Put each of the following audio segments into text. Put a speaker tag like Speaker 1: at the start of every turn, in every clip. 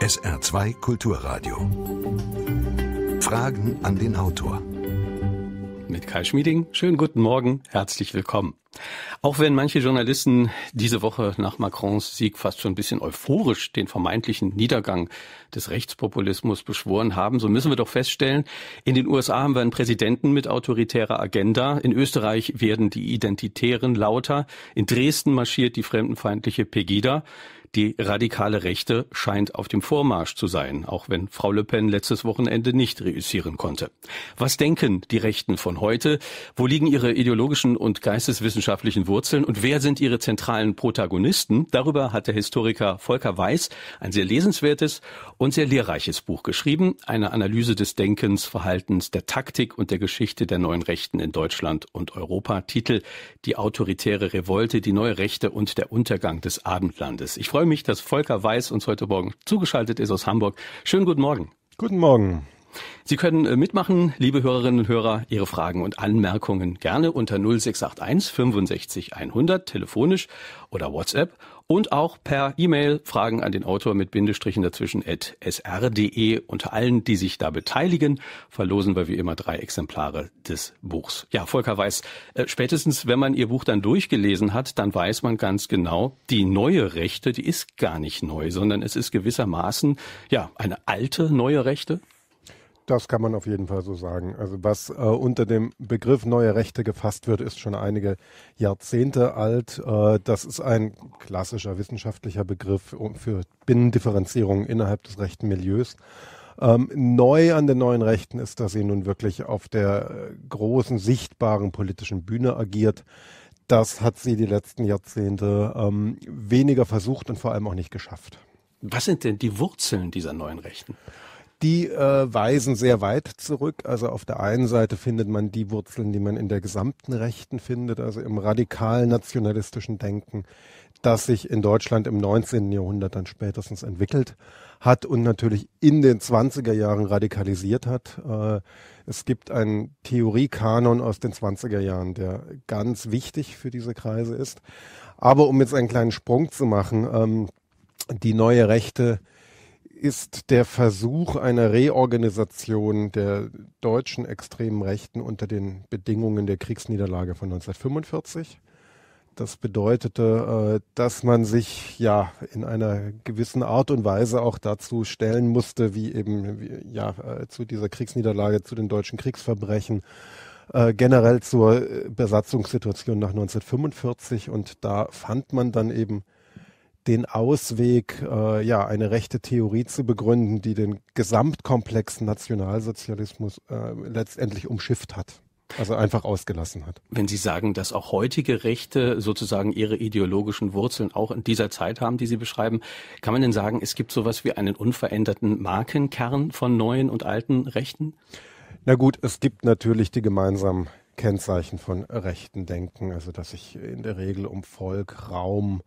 Speaker 1: SR2 Kulturradio. Fragen an den Autor. Mit Kai Schmieding. Schönen guten Morgen. Herzlich willkommen. Auch wenn manche Journalisten diese Woche nach Macrons Sieg fast schon ein bisschen euphorisch den vermeintlichen Niedergang des Rechtspopulismus beschworen haben, so müssen wir doch feststellen, in den USA haben wir einen Präsidenten mit autoritärer Agenda, in Österreich werden die Identitären lauter, in Dresden marschiert die fremdenfeindliche Pegida, die radikale Rechte scheint auf dem Vormarsch zu sein, auch wenn Frau Le Pen letztes Wochenende nicht reüssieren konnte. Was denken die Rechten von heute? Wo liegen ihre ideologischen und geisteswissenschaftlichen Wurzeln und wer sind ihre zentralen Protagonisten? Darüber hat der Historiker Volker Weiß ein sehr lesenswertes und sehr lehrreiches Buch geschrieben, eine Analyse des Denkens, Verhaltens, der Taktik und der Geschichte der neuen Rechten in Deutschland und Europa. Titel Die autoritäre Revolte, die neue Rechte und der Untergang des Abendlandes. Ich freue freue mich, dass Volker Weiß uns heute Morgen zugeschaltet ist aus Hamburg. Schönen guten Morgen. Guten Morgen. Sie können äh, mitmachen, liebe Hörerinnen und Hörer, Ihre Fragen und Anmerkungen gerne unter 0681 65 100 telefonisch oder WhatsApp und auch per E-Mail Fragen an den Autor mit Bindestrichen dazwischen at sr.de. Unter allen, die sich da beteiligen, verlosen wir wie immer drei Exemplare des Buchs. Ja, Volker weiß, äh, spätestens wenn man ihr Buch dann durchgelesen hat, dann weiß man ganz genau, die neue Rechte, die ist gar nicht neu, sondern es ist gewissermaßen, ja, eine alte neue Rechte.
Speaker 2: Das kann man auf jeden Fall so sagen. Also was äh, unter dem Begriff neue Rechte gefasst wird, ist schon einige Jahrzehnte alt. Äh, das ist ein klassischer wissenschaftlicher Begriff für Binnendifferenzierung innerhalb des rechten Milieus. Ähm, neu an den neuen Rechten ist, dass sie nun wirklich auf der äh, großen, sichtbaren politischen Bühne agiert. Das hat sie die letzten Jahrzehnte ähm, weniger versucht und vor allem auch nicht geschafft. Was sind denn die Wurzeln dieser neuen Rechten? die äh, weisen sehr weit zurück. Also auf der einen Seite findet man die Wurzeln, die man in der gesamten Rechten findet, also im radikalen nationalistischen Denken, das sich in Deutschland im 19. Jahrhundert dann spätestens entwickelt hat und natürlich in den 20er Jahren radikalisiert hat. Äh, es gibt einen Theoriekanon aus den 20er Jahren, der ganz wichtig für diese Kreise ist. Aber um jetzt einen kleinen Sprung zu machen, ähm, die neue Rechte ist der Versuch einer Reorganisation der deutschen extremen Rechten unter den Bedingungen der Kriegsniederlage von 1945. Das bedeutete, äh, dass man sich ja in einer gewissen Art und Weise auch dazu stellen musste, wie eben wie, ja äh, zu dieser Kriegsniederlage, zu den deutschen Kriegsverbrechen, äh, generell zur Besatzungssituation nach 1945. Und da fand man dann eben den Ausweg, äh, ja, eine rechte Theorie zu begründen, die den gesamtkomplexen Nationalsozialismus äh, letztendlich umschifft hat. Also einfach ausgelassen hat.
Speaker 1: Wenn Sie sagen, dass auch heutige Rechte sozusagen ihre ideologischen Wurzeln auch in dieser Zeit haben, die Sie beschreiben, kann man denn sagen, es gibt sowas wie einen unveränderten Markenkern von neuen und alten Rechten?
Speaker 2: Na gut, es gibt natürlich die gemeinsamen Kennzeichen von rechten Denken, also dass sich in der Regel um Volk, Raum,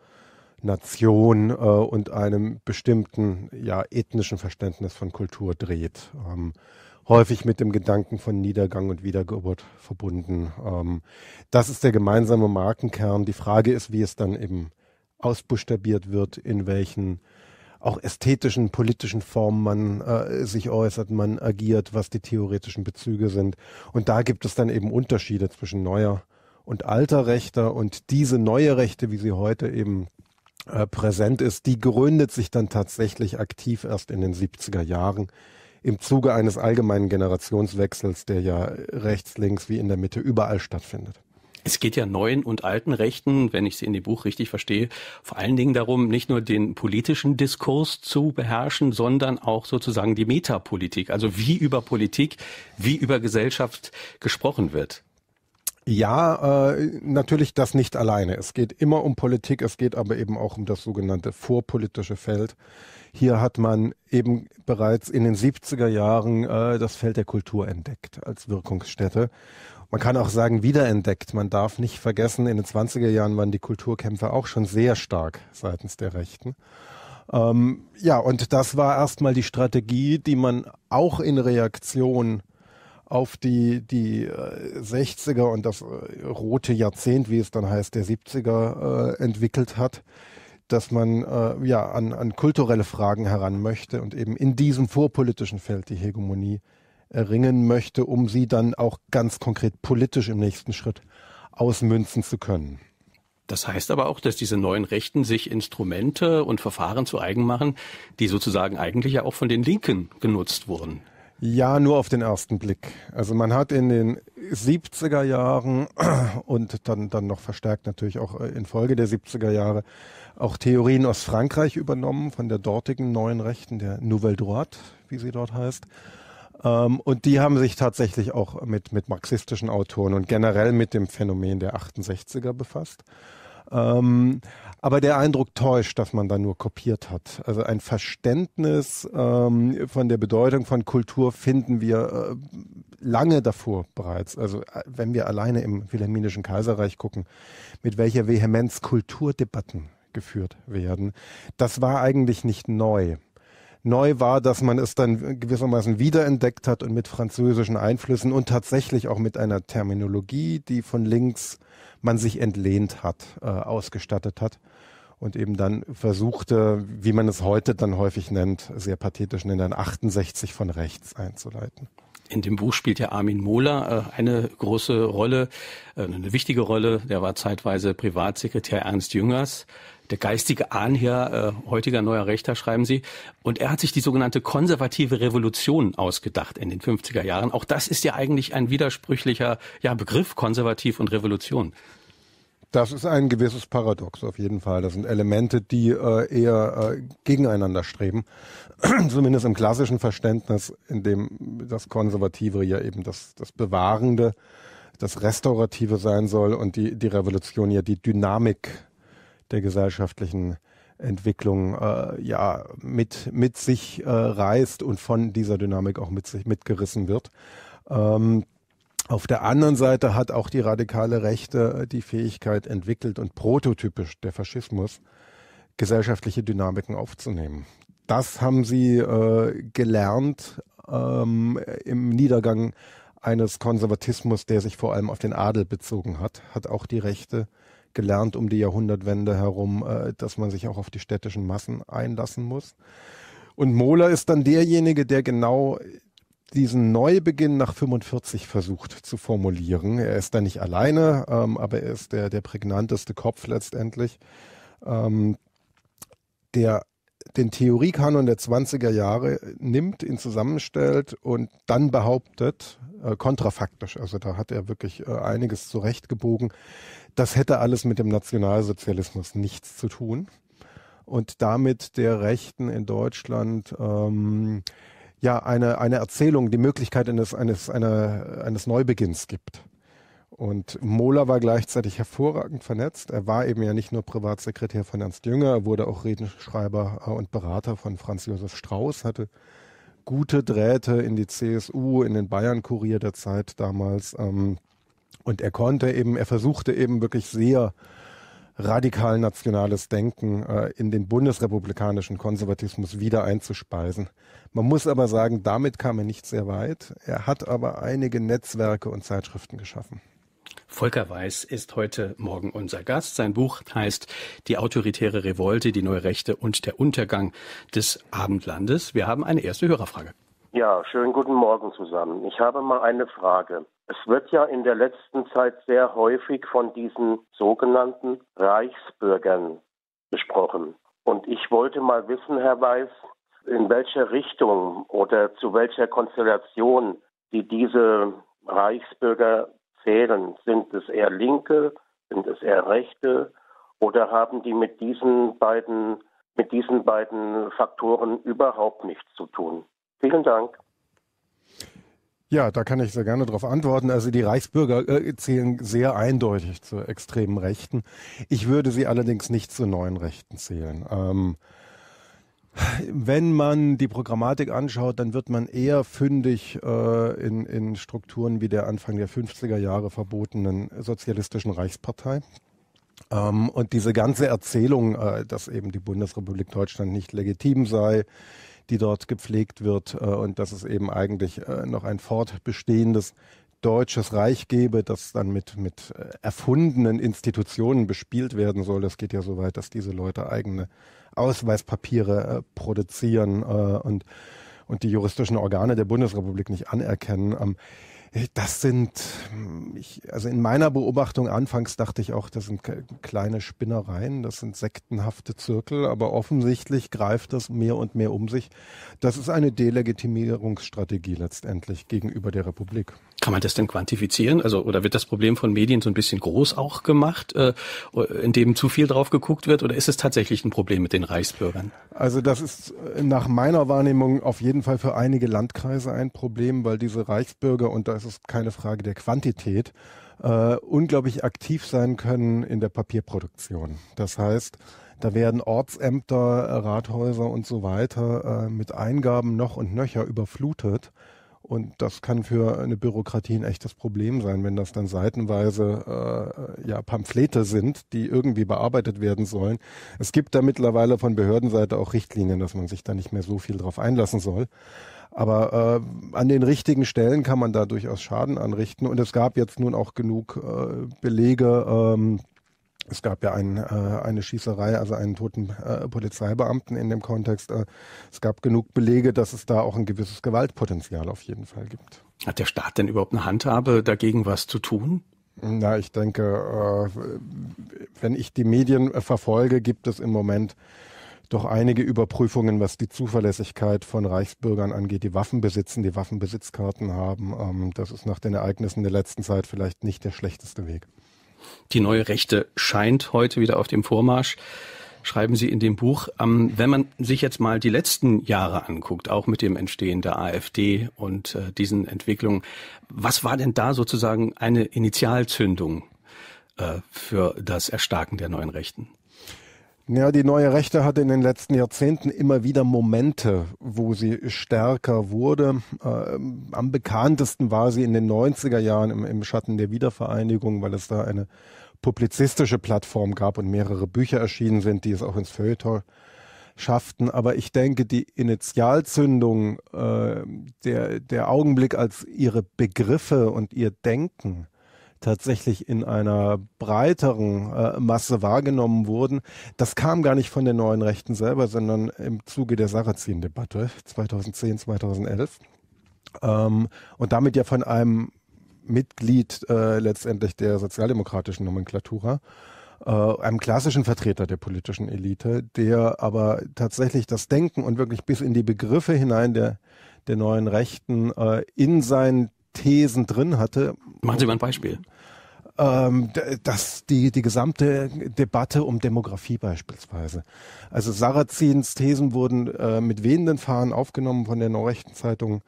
Speaker 2: Nation äh, und einem bestimmten ja, ethnischen Verständnis von Kultur dreht. Ähm, häufig mit dem Gedanken von Niedergang und Wiedergeburt verbunden. Ähm, das ist der gemeinsame Markenkern. Die Frage ist, wie es dann eben ausbuchstabiert wird, in welchen auch ästhetischen, politischen Formen man äh, sich äußert, man agiert, was die theoretischen Bezüge sind. Und da gibt es dann eben Unterschiede zwischen neuer und alter Rechter und diese neue Rechte, wie sie heute eben äh, präsent ist, die gründet sich dann tatsächlich aktiv erst in den 70er Jahren im Zuge eines allgemeinen Generationswechsels, der ja rechts, links wie in der Mitte überall stattfindet.
Speaker 1: Es geht ja neuen und alten Rechten, wenn ich sie in dem Buch richtig verstehe, vor allen Dingen darum, nicht nur den politischen Diskurs zu beherrschen, sondern auch sozusagen die Metapolitik, also wie über Politik, wie über Gesellschaft gesprochen wird.
Speaker 2: Ja, äh, natürlich das nicht alleine. Es geht immer um Politik, es geht aber eben auch um das sogenannte vorpolitische Feld. Hier hat man eben bereits in den 70er Jahren äh, das Feld der Kultur entdeckt als Wirkungsstätte. Man kann auch sagen, wiederentdeckt. Man darf nicht vergessen, in den 20er Jahren waren die Kulturkämpfe auch schon sehr stark seitens der Rechten. Ähm, ja, und das war erstmal die Strategie, die man auch in Reaktion auf die, die 60er äh, und das äh, rote Jahrzehnt, wie es dann heißt, der 70er äh, entwickelt hat, dass man äh, ja an, an kulturelle Fragen heran möchte und eben in diesem vorpolitischen Feld die Hegemonie erringen möchte, um sie dann auch ganz konkret politisch im nächsten Schritt ausmünzen zu können.
Speaker 1: Das heißt aber auch, dass diese neuen Rechten sich Instrumente und Verfahren zu eigen machen, die sozusagen eigentlich ja auch von den Linken genutzt wurden. Ja,
Speaker 2: nur auf den ersten Blick. Also man hat in den 70er Jahren und dann, dann noch verstärkt natürlich auch äh, infolge der 70er Jahre auch Theorien aus Frankreich übernommen von der dortigen neuen Rechten, der Nouvelle Droite, wie sie dort heißt. Ähm, und die haben sich tatsächlich auch mit, mit marxistischen Autoren und generell mit dem Phänomen der 68er befasst. Ähm, aber der Eindruck täuscht, dass man da nur kopiert hat. Also ein Verständnis ähm, von der Bedeutung von Kultur finden wir äh, lange davor bereits. Also äh, wenn wir alleine im Wilhelminischen Kaiserreich gucken, mit welcher Vehemenz Kulturdebatten geführt werden, das war eigentlich nicht neu. Neu war, dass man es dann gewissermaßen wiederentdeckt hat und mit französischen Einflüssen und tatsächlich auch mit einer Terminologie, die von links man sich entlehnt hat, äh, ausgestattet hat und eben dann versuchte, wie man es heute dann häufig nennt, sehr pathetisch nennt, dann 68 von rechts einzuleiten.
Speaker 1: In dem Buch spielt ja Armin Mohler äh, eine große Rolle, äh, eine wichtige Rolle. Der war zeitweise Privatsekretär Ernst Jüngers, der geistige Ahnherr, äh, heutiger neuer Rechter, schreiben Sie. Und er hat sich die sogenannte konservative Revolution ausgedacht in den 50er Jahren. Auch das ist ja eigentlich ein widersprüchlicher ja, Begriff, konservativ und Revolution.
Speaker 2: Das ist ein gewisses Paradox auf jeden Fall. Das sind Elemente, die äh, eher äh, gegeneinander streben, zumindest im klassischen Verständnis, in dem das Konservative ja eben das, das Bewahrende, das Restaurative sein soll und die, die Revolution ja die Dynamik der gesellschaftlichen Entwicklung äh, ja mit, mit sich äh, reißt und von dieser Dynamik auch mit sich mitgerissen wird. Ähm, auf der anderen Seite hat auch die radikale Rechte äh, die Fähigkeit entwickelt und prototypisch der Faschismus gesellschaftliche Dynamiken aufzunehmen. Das haben sie äh, gelernt ähm, im Niedergang eines Konservatismus, der sich vor allem auf den Adel bezogen hat, hat auch die Rechte gelernt um die Jahrhundertwende herum, äh, dass man sich auch auf die städtischen Massen einlassen muss. Und Mohler ist dann derjenige, der genau diesen Neubeginn nach 45 versucht zu formulieren. Er ist da nicht alleine, ähm, aber er ist der, der prägnanteste Kopf letztendlich, ähm, der den Theoriekanon der 20er Jahre nimmt, ihn zusammenstellt und dann behauptet, äh, kontrafaktisch, also da hat er wirklich äh, einiges zurechtgebogen, das hätte alles mit dem Nationalsozialismus nichts zu tun und damit der Rechten in Deutschland ähm, ja eine, eine Erzählung, die Möglichkeit eines, eines, einer, eines Neubeginns gibt. Und Mohler war gleichzeitig hervorragend vernetzt. Er war eben ja nicht nur Privatsekretär von Ernst Jünger, er wurde auch Redenschreiber und Berater von Franz Josef Strauß, hatte gute Drähte in die CSU, in den Bayern-Kurier der Zeit damals. Ähm, und er konnte eben, er versuchte eben wirklich sehr radikal nationales Denken äh, in den bundesrepublikanischen Konservatismus wieder einzuspeisen. Man muss aber sagen, damit kam er nicht sehr weit. Er hat aber einige Netzwerke und Zeitschriften geschaffen.
Speaker 1: Volker Weiß ist heute Morgen unser Gast. Sein Buch heißt Die autoritäre Revolte, die neue Rechte und der Untergang des Abendlandes. Wir haben eine erste Hörerfrage.
Speaker 3: Ja, schönen guten Morgen zusammen. Ich habe mal eine Frage. Es wird ja in der letzten Zeit sehr häufig von diesen sogenannten Reichsbürgern gesprochen. Und ich wollte mal wissen, Herr Weiß, in welcher Richtung oder zu welcher Konstellation die diese Reichsbürger zählen. Sind es eher Linke, sind es eher Rechte oder haben die mit diesen beiden, mit diesen beiden Faktoren überhaupt nichts zu tun? Vielen Dank.
Speaker 2: Ja, da kann ich sehr gerne darauf antworten. Also die Reichsbürger äh, zählen sehr eindeutig zu extremen Rechten. Ich würde sie allerdings nicht zu neuen Rechten zählen. Ähm, wenn man die Programmatik anschaut, dann wird man eher fündig äh, in, in Strukturen wie der Anfang der 50er Jahre verbotenen Sozialistischen Reichspartei. Ähm, und diese ganze Erzählung, äh, dass eben die Bundesrepublik Deutschland nicht legitim sei, die dort gepflegt wird äh, und dass es eben eigentlich äh, noch ein fortbestehendes deutsches Reich gebe, das dann mit, mit äh, erfundenen Institutionen bespielt werden soll. Das geht ja so weit, dass diese Leute eigene Ausweispapiere produzieren und, und die juristischen Organe der Bundesrepublik nicht anerkennen. Ähm, das sind, ich, also in meiner Beobachtung anfangs dachte ich auch, das sind kleine Spinnereien, das sind sektenhafte Zirkel, aber offensichtlich greift das mehr und mehr um sich. Das ist eine Delegitimierungsstrategie letztendlich
Speaker 1: gegenüber der Republik. Kann man das denn quantifizieren? Also, oder wird das Problem von Medien so ein bisschen groß auch gemacht, äh, indem zu viel drauf geguckt wird, oder ist es tatsächlich ein Problem mit den Reichsbürgern?
Speaker 2: Also, das ist äh, nach meiner Wahrnehmung auf jeden Fall für einige Landkreise ein Problem, weil diese Reichsbürger und das das ist keine Frage der Quantität, äh, unglaublich aktiv sein können in der Papierproduktion. Das heißt, da werden Ortsämter, Rathäuser und so weiter äh, mit Eingaben noch und nöcher überflutet. Und das kann für eine Bürokratie ein echtes Problem sein, wenn das dann seitenweise äh, ja, Pamphlete sind, die irgendwie bearbeitet werden sollen. Es gibt da mittlerweile von Behördenseite auch Richtlinien, dass man sich da nicht mehr so viel drauf einlassen soll. Aber äh, an den richtigen Stellen kann man da durchaus Schaden anrichten. Und es gab jetzt nun auch genug äh, Belege. Ähm, es gab ja ein, äh, eine Schießerei, also einen toten äh, Polizeibeamten in dem Kontext. Äh, es gab genug Belege, dass es da auch ein gewisses Gewaltpotenzial auf jeden Fall gibt.
Speaker 1: Hat der Staat denn überhaupt eine Handhabe, dagegen was zu tun? Na, ich denke,
Speaker 2: äh, wenn ich die Medien äh, verfolge, gibt es im Moment doch einige Überprüfungen, was die Zuverlässigkeit von Reichsbürgern angeht, die Waffen besitzen, die Waffenbesitzkarten haben. Ähm, das ist nach den Ereignissen der letzten Zeit vielleicht nicht der schlechteste Weg.
Speaker 1: Die neue Rechte scheint heute wieder auf dem Vormarsch. Schreiben Sie in dem Buch, ähm, wenn man sich jetzt mal die letzten Jahre anguckt, auch mit dem Entstehen der AfD und äh, diesen Entwicklungen, was war denn da sozusagen eine Initialzündung äh, für das Erstarken der neuen Rechten?
Speaker 2: Ja, die neue Rechte hatte in den letzten Jahrzehnten immer wieder Momente, wo sie stärker wurde. Ähm, am bekanntesten war sie in den 90er Jahren im, im Schatten der Wiedervereinigung, weil es da eine publizistische Plattform gab und mehrere Bücher erschienen sind, die es auch ins Feuilleton schafften. Aber ich denke, die Initialzündung, äh, der, der Augenblick, als ihre Begriffe und ihr Denken tatsächlich in einer breiteren äh, Masse wahrgenommen wurden. Das kam gar nicht von den neuen Rechten selber, sondern im Zuge der Sarrazin-Debatte 2010, 2011. Ähm, und damit ja von einem Mitglied äh, letztendlich der sozialdemokratischen Nomenklatura äh, einem klassischen Vertreter der politischen Elite, der aber tatsächlich das Denken und wirklich bis in die Begriffe hinein der, der neuen Rechten äh, in seinen Thesen drin hatte.
Speaker 1: Machen Sie mal ein Beispiel.
Speaker 2: Ähm, dass die, die gesamte Debatte um Demografie beispielsweise. Also Sarrazins Thesen wurden äh, mit wehenden Fahnen aufgenommen von der Neurechten Zeitung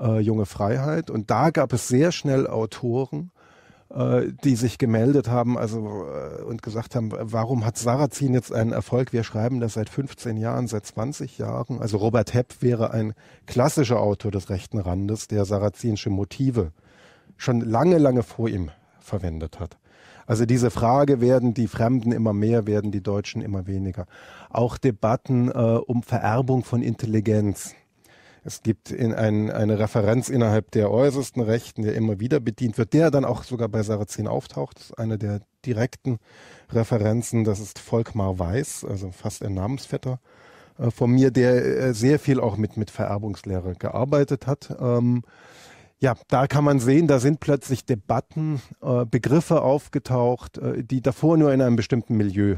Speaker 2: äh, Junge Freiheit. Und da gab es sehr schnell Autoren, äh, die sich gemeldet haben also äh, und gesagt haben, warum hat Sarrazin jetzt einen Erfolg? Wir schreiben das seit 15 Jahren, seit 20 Jahren. Also Robert Hepp wäre ein klassischer Autor des rechten Randes, der sarrazinische Motive schon lange, lange vor ihm verwendet hat. Also diese Frage werden die Fremden immer mehr, werden die Deutschen immer weniger. Auch Debatten äh, um Vererbung von Intelligenz es gibt in ein, eine Referenz innerhalb der äußersten Rechten, der immer wieder bedient wird, der dann auch sogar bei Sarrazin auftaucht. Das ist eine der direkten Referenzen. Das ist Volkmar Weiß, also fast ein Namensvetter äh, von mir, der äh, sehr viel auch mit, mit Vererbungslehre gearbeitet hat. Ähm, ja, da kann man sehen, da sind plötzlich Debatten, äh, Begriffe aufgetaucht, äh, die davor nur in einem bestimmten Milieu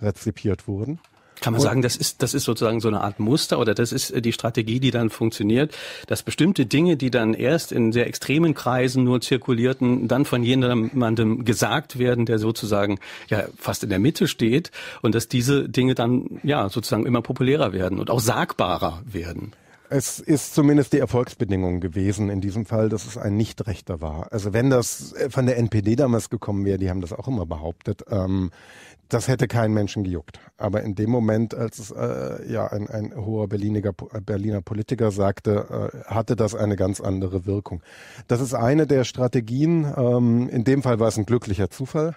Speaker 2: rezipiert wurden. Kann man sagen,
Speaker 1: das ist, das ist sozusagen so eine Art Muster oder das ist äh, die Strategie, die dann funktioniert, dass bestimmte Dinge, die dann erst in sehr extremen Kreisen nur zirkulierten, dann von jemandem gesagt werden, der sozusagen ja fast in der Mitte steht und dass diese Dinge dann ja sozusagen immer populärer werden und auch sagbarer werden.
Speaker 2: Es ist zumindest die Erfolgsbedingung gewesen in diesem Fall, dass es ein Nichtrechter war. Also wenn das äh, von der NPD damals gekommen wäre, die haben das auch immer behauptet, ähm, das hätte keinen Menschen gejuckt. Aber in dem Moment, als es äh, ja ein, ein hoher Berliner, äh, Berliner Politiker sagte, äh, hatte das eine ganz andere Wirkung. Das ist eine der Strategien. Ähm, in dem Fall war es ein glücklicher Zufall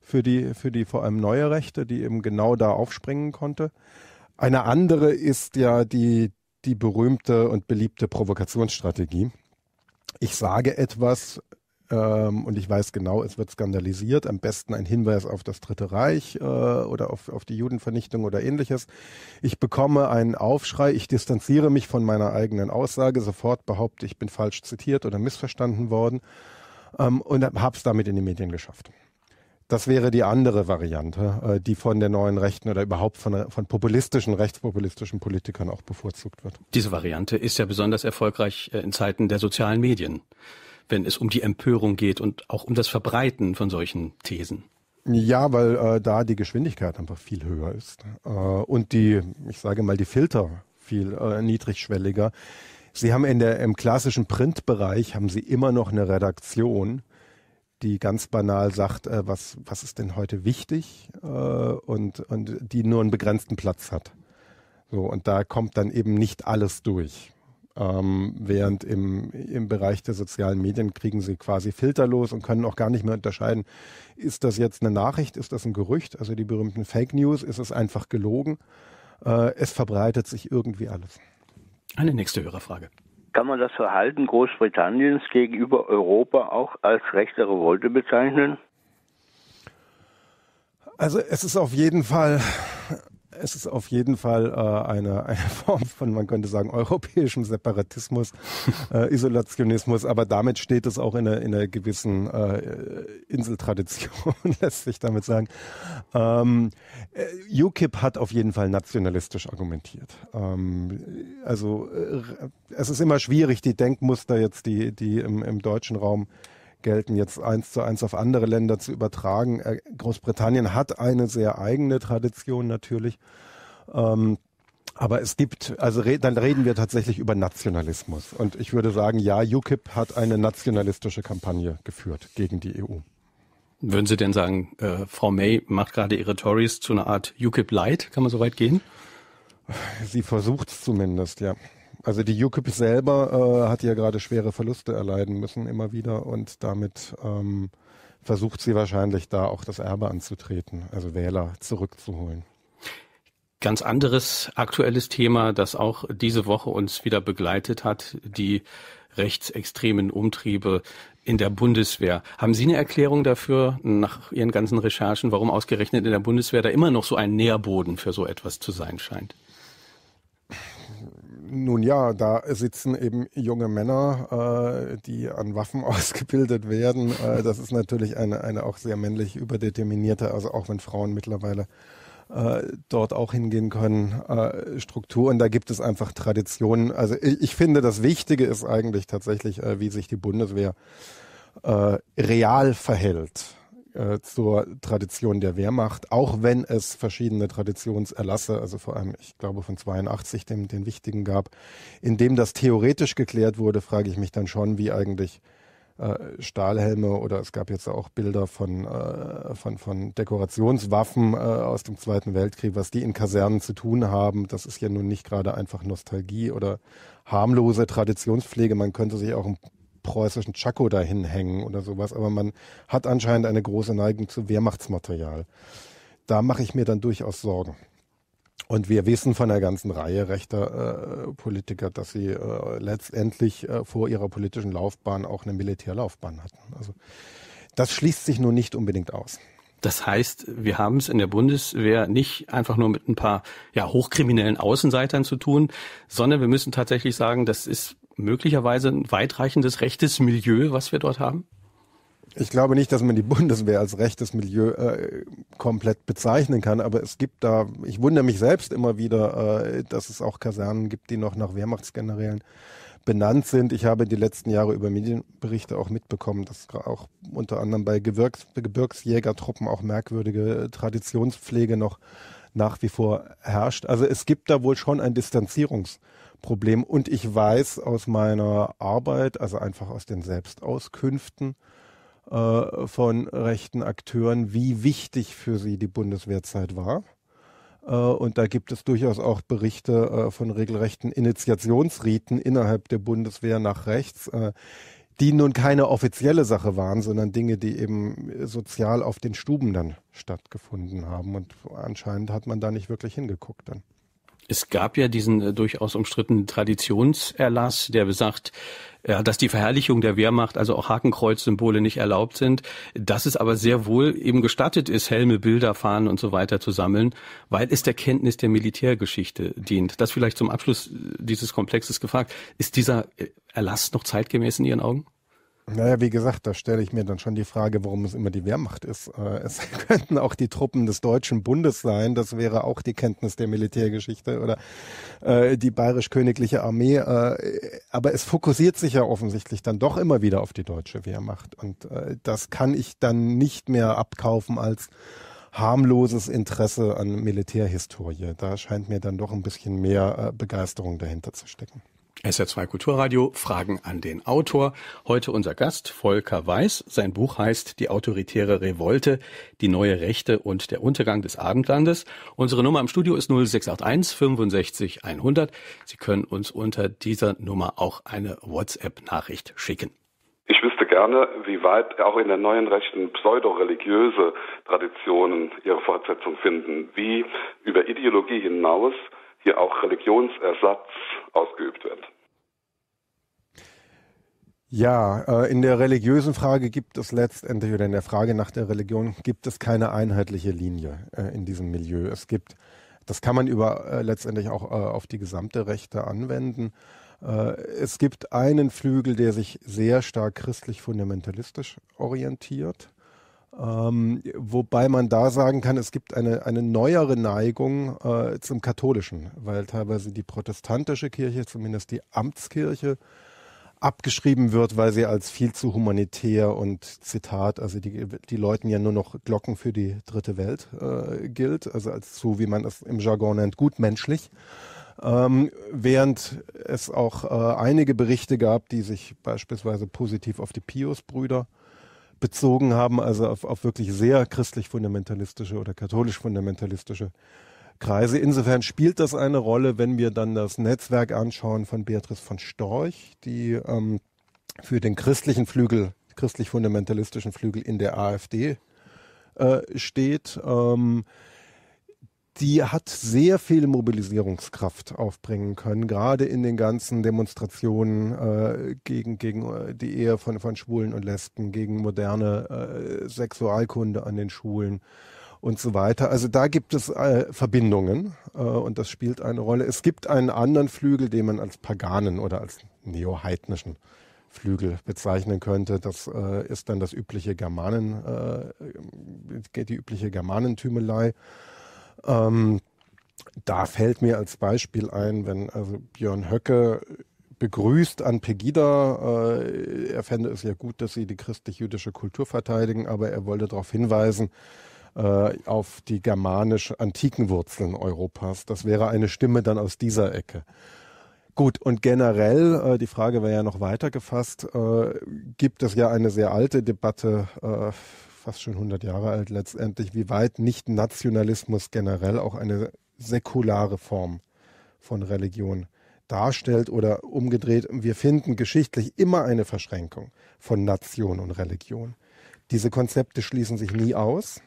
Speaker 2: für die, für die vor allem neue Rechte, die eben genau da aufspringen konnte. Eine andere ist ja die, die berühmte und beliebte Provokationsstrategie. Ich sage etwas, ähm, und ich weiß genau, es wird skandalisiert. Am besten ein Hinweis auf das Dritte Reich äh, oder auf, auf die Judenvernichtung oder ähnliches. Ich bekomme einen Aufschrei. Ich distanziere mich von meiner eigenen Aussage. Sofort behaupte, ich bin falsch zitiert oder missverstanden worden. Ähm, und es damit in die Medien geschafft. Das wäre die andere Variante, äh, die von der neuen Rechten oder überhaupt von, von, populistischen, rechtspopulistischen Politikern auch bevorzugt wird.
Speaker 1: Diese Variante ist ja besonders erfolgreich äh, in Zeiten der sozialen Medien wenn es um die Empörung geht und auch um das Verbreiten von solchen Thesen.
Speaker 2: Ja, weil äh, da die Geschwindigkeit einfach viel höher ist ne? äh, und die, ich sage mal, die Filter viel äh, niedrigschwelliger. Sie haben in der im klassischen Printbereich haben Sie immer noch eine Redaktion, die ganz banal sagt, äh, was was ist denn heute wichtig äh, und und die nur einen begrenzten Platz hat. So und da kommt dann eben nicht alles durch. Ähm, während im, im Bereich der sozialen Medien kriegen sie quasi filterlos und können auch gar nicht mehr unterscheiden, ist das jetzt eine Nachricht, ist das ein Gerücht, also die berühmten Fake News, ist es einfach gelogen. Äh, es verbreitet
Speaker 1: sich irgendwie alles. Eine nächste Hörerfrage.
Speaker 3: Kann man das Verhalten Großbritanniens gegenüber Europa auch als rechte Revolte bezeichnen?
Speaker 2: Also es ist auf jeden Fall es ist auf jeden Fall äh, eine, eine Form von, man könnte sagen, europäischem Separatismus, äh, Isolationismus, aber damit steht es auch in einer, in einer gewissen äh, Inseltradition, lässt sich damit sagen. Ähm, äh, UKIP hat auf jeden Fall nationalistisch argumentiert. Ähm, also äh, es ist immer schwierig, die Denkmuster jetzt, die, die im, im deutschen Raum gelten, jetzt eins zu eins auf andere Länder zu übertragen. Äh, Großbritannien hat eine sehr eigene Tradition natürlich. Ähm, aber es gibt, also re dann reden wir tatsächlich über Nationalismus. Und ich würde sagen, ja, UKIP hat eine nationalistische Kampagne geführt gegen die EU.
Speaker 1: Würden Sie denn sagen, äh, Frau May macht gerade ihre Tories zu einer Art UKIP-Light? Kann man so weit gehen? Sie versucht es zumindest, ja.
Speaker 2: Also die UKIP selber äh, hat ja gerade schwere Verluste erleiden müssen immer wieder und damit ähm, versucht sie wahrscheinlich da auch das Erbe anzutreten, also Wähler zurückzuholen.
Speaker 1: Ganz anderes aktuelles Thema, das auch diese Woche uns wieder begleitet hat, die rechtsextremen Umtriebe in der Bundeswehr. Haben Sie eine Erklärung dafür, nach Ihren ganzen Recherchen, warum ausgerechnet in der Bundeswehr da immer noch so ein Nährboden für so etwas zu sein scheint?
Speaker 2: Nun ja, da sitzen eben junge Männer, äh, die an Waffen ausgebildet werden. Äh, das ist natürlich eine, eine auch sehr männlich überdeterminierte, also auch wenn Frauen mittlerweile äh, dort auch hingehen können, äh, Struktur. Und da gibt es einfach Traditionen. Also ich, ich finde, das Wichtige ist eigentlich tatsächlich, äh, wie sich die Bundeswehr äh, real verhält. Äh, zur Tradition der Wehrmacht, auch wenn es verschiedene Traditionserlasse, also vor allem, ich glaube, von 82, dem, den wichtigen gab, in dem das theoretisch geklärt wurde, frage ich mich dann schon, wie eigentlich äh, Stahlhelme oder es gab jetzt auch Bilder von, äh, von, von Dekorationswaffen aus dem Zweiten Weltkrieg, was die in Kasernen zu tun haben. Das ist ja nun nicht gerade einfach Nostalgie oder harmlose Traditionspflege. Man könnte sich auch ein preußischen Chaco dahin hängen oder sowas, aber man hat anscheinend eine große Neigung zu Wehrmachtsmaterial. Da mache ich mir dann durchaus Sorgen. Und wir wissen von einer ganzen Reihe rechter äh, Politiker, dass sie äh, letztendlich äh, vor ihrer politischen Laufbahn auch eine Militärlaufbahn hatten. Also das schließt sich nur nicht unbedingt aus.
Speaker 1: Das heißt, wir haben es in der Bundeswehr nicht einfach nur mit ein paar ja, hochkriminellen Außenseitern zu tun, sondern wir müssen tatsächlich sagen, das ist möglicherweise ein weitreichendes rechtes Milieu, was wir dort haben?
Speaker 2: Ich glaube nicht, dass man die Bundeswehr als rechtes Milieu äh, komplett bezeichnen kann, aber es gibt da, ich wundere mich selbst immer wieder, äh, dass es auch Kasernen gibt, die noch nach Wehrmachtsgenerälen benannt sind. Ich habe die letzten Jahre über Medienberichte auch mitbekommen, dass auch unter anderem bei Gebirgs Gebirgsjägertruppen auch merkwürdige Traditionspflege noch nach wie vor herrscht. Also es gibt da wohl schon ein Distanzierungs- Problem. Und ich weiß aus meiner Arbeit, also einfach aus den Selbstauskünften äh, von rechten Akteuren, wie wichtig für sie die Bundeswehrzeit war. Äh, und da gibt es durchaus auch Berichte äh, von regelrechten Initiationsriten innerhalb der Bundeswehr nach rechts äh, die nun keine offizielle Sache waren, sondern Dinge, die eben sozial auf den Stuben dann stattgefunden haben. Und anscheinend hat man da nicht wirklich hingeguckt dann.
Speaker 1: Es gab ja diesen äh, durchaus umstrittenen Traditionserlass, der besagt, ja, äh, dass die Verherrlichung der Wehrmacht, also auch Hakenkreuz-Symbole nicht erlaubt sind, dass es aber sehr wohl eben gestattet ist, Helme, Bilder, Fahnen und so weiter zu sammeln, weil es der Kenntnis der Militärgeschichte dient. Das vielleicht zum Abschluss äh, dieses Komplexes gefragt. Ist dieser äh, Erlass noch zeitgemäß in Ihren Augen?
Speaker 2: Naja, wie gesagt, da stelle ich mir dann schon die Frage, warum es immer die Wehrmacht ist. Äh, es könnten auch die Truppen des Deutschen Bundes sein, das wäre auch die Kenntnis der Militärgeschichte oder äh, die bayerisch-königliche Armee. Äh, aber es fokussiert sich ja offensichtlich dann doch immer wieder auf die deutsche Wehrmacht. Und äh, das kann ich dann nicht mehr abkaufen als harmloses Interesse an Militärhistorie. Da scheint mir dann doch ein bisschen mehr äh, Begeisterung dahinter zu stecken.
Speaker 1: SR2 Kulturradio, Fragen an den Autor. Heute unser Gast, Volker Weiß. Sein Buch heißt Die autoritäre Revolte, die neue Rechte und der Untergang des Abendlandes. Unsere Nummer im Studio ist 0681 65 100. Sie können uns unter dieser Nummer auch eine WhatsApp-Nachricht schicken.
Speaker 2: Ich wüsste gerne, wie weit auch in der neuen Rechten pseudoreligiöse Traditionen
Speaker 3: ihre Fortsetzung finden, wie über Ideologie hinaus hier auch Religionsersatz ausgeübt wird.
Speaker 2: Ja, äh, in der religiösen Frage gibt es letztendlich oder in der Frage nach der Religion gibt es keine einheitliche Linie äh, in diesem Milieu. Es gibt, das kann man über äh, letztendlich auch auf die gesamte Rechte anwenden. Es gibt einen Flügel, der sich sehr stark christlich fundamentalistisch orientiert. Ähm, wobei man da sagen kann, es gibt eine, eine neuere Neigung äh, zum Katholischen, weil teilweise die protestantische Kirche, zumindest die Amtskirche, abgeschrieben wird, weil sie als viel zu humanitär und Zitat, also die, die läuten ja nur noch Glocken für die dritte Welt äh, gilt, also als zu, wie man es im Jargon nennt, gutmenschlich. Ähm, während es auch äh, einige Berichte gab, die sich beispielsweise positiv auf die Pius-Brüder bezogen haben, also auf, auf wirklich sehr christlich-fundamentalistische oder katholisch-fundamentalistische Kreise. Insofern spielt das eine Rolle, wenn wir dann das Netzwerk anschauen von Beatrice von Storch, die ähm, für den christlichen Flügel, christlich-fundamentalistischen Flügel in der AfD äh, steht. Ähm, die hat sehr viel Mobilisierungskraft aufbringen können, gerade in den ganzen Demonstrationen äh, gegen, gegen äh, die Ehe von, von Schwulen und Lesben, gegen moderne äh, Sexualkunde an den Schulen und so weiter. Also da gibt es äh, Verbindungen äh, und das spielt eine Rolle. Es gibt einen anderen Flügel, den man als paganen oder als neoheidnischen Flügel bezeichnen könnte. Das äh, ist dann das übliche Germanen, äh, die übliche Germanentümelei. Ähm, da fällt mir als Beispiel ein, wenn also Björn Höcke begrüßt an Pegida. Äh, er fände es ja gut, dass sie die christlich-jüdische Kultur verteidigen, aber er wollte darauf hinweisen, äh, auf die germanisch-antiken Wurzeln Europas. Das wäre eine Stimme dann aus dieser Ecke. Gut, und generell, äh, die Frage wäre ja noch weiter gefasst, äh, gibt es ja eine sehr alte Debatte fast schon 100 Jahre alt letztendlich, wie weit nicht Nationalismus generell auch eine säkulare Form von Religion darstellt oder umgedreht. Wir finden geschichtlich immer eine Verschränkung von Nation und Religion. Diese Konzepte schließen sich nie aus.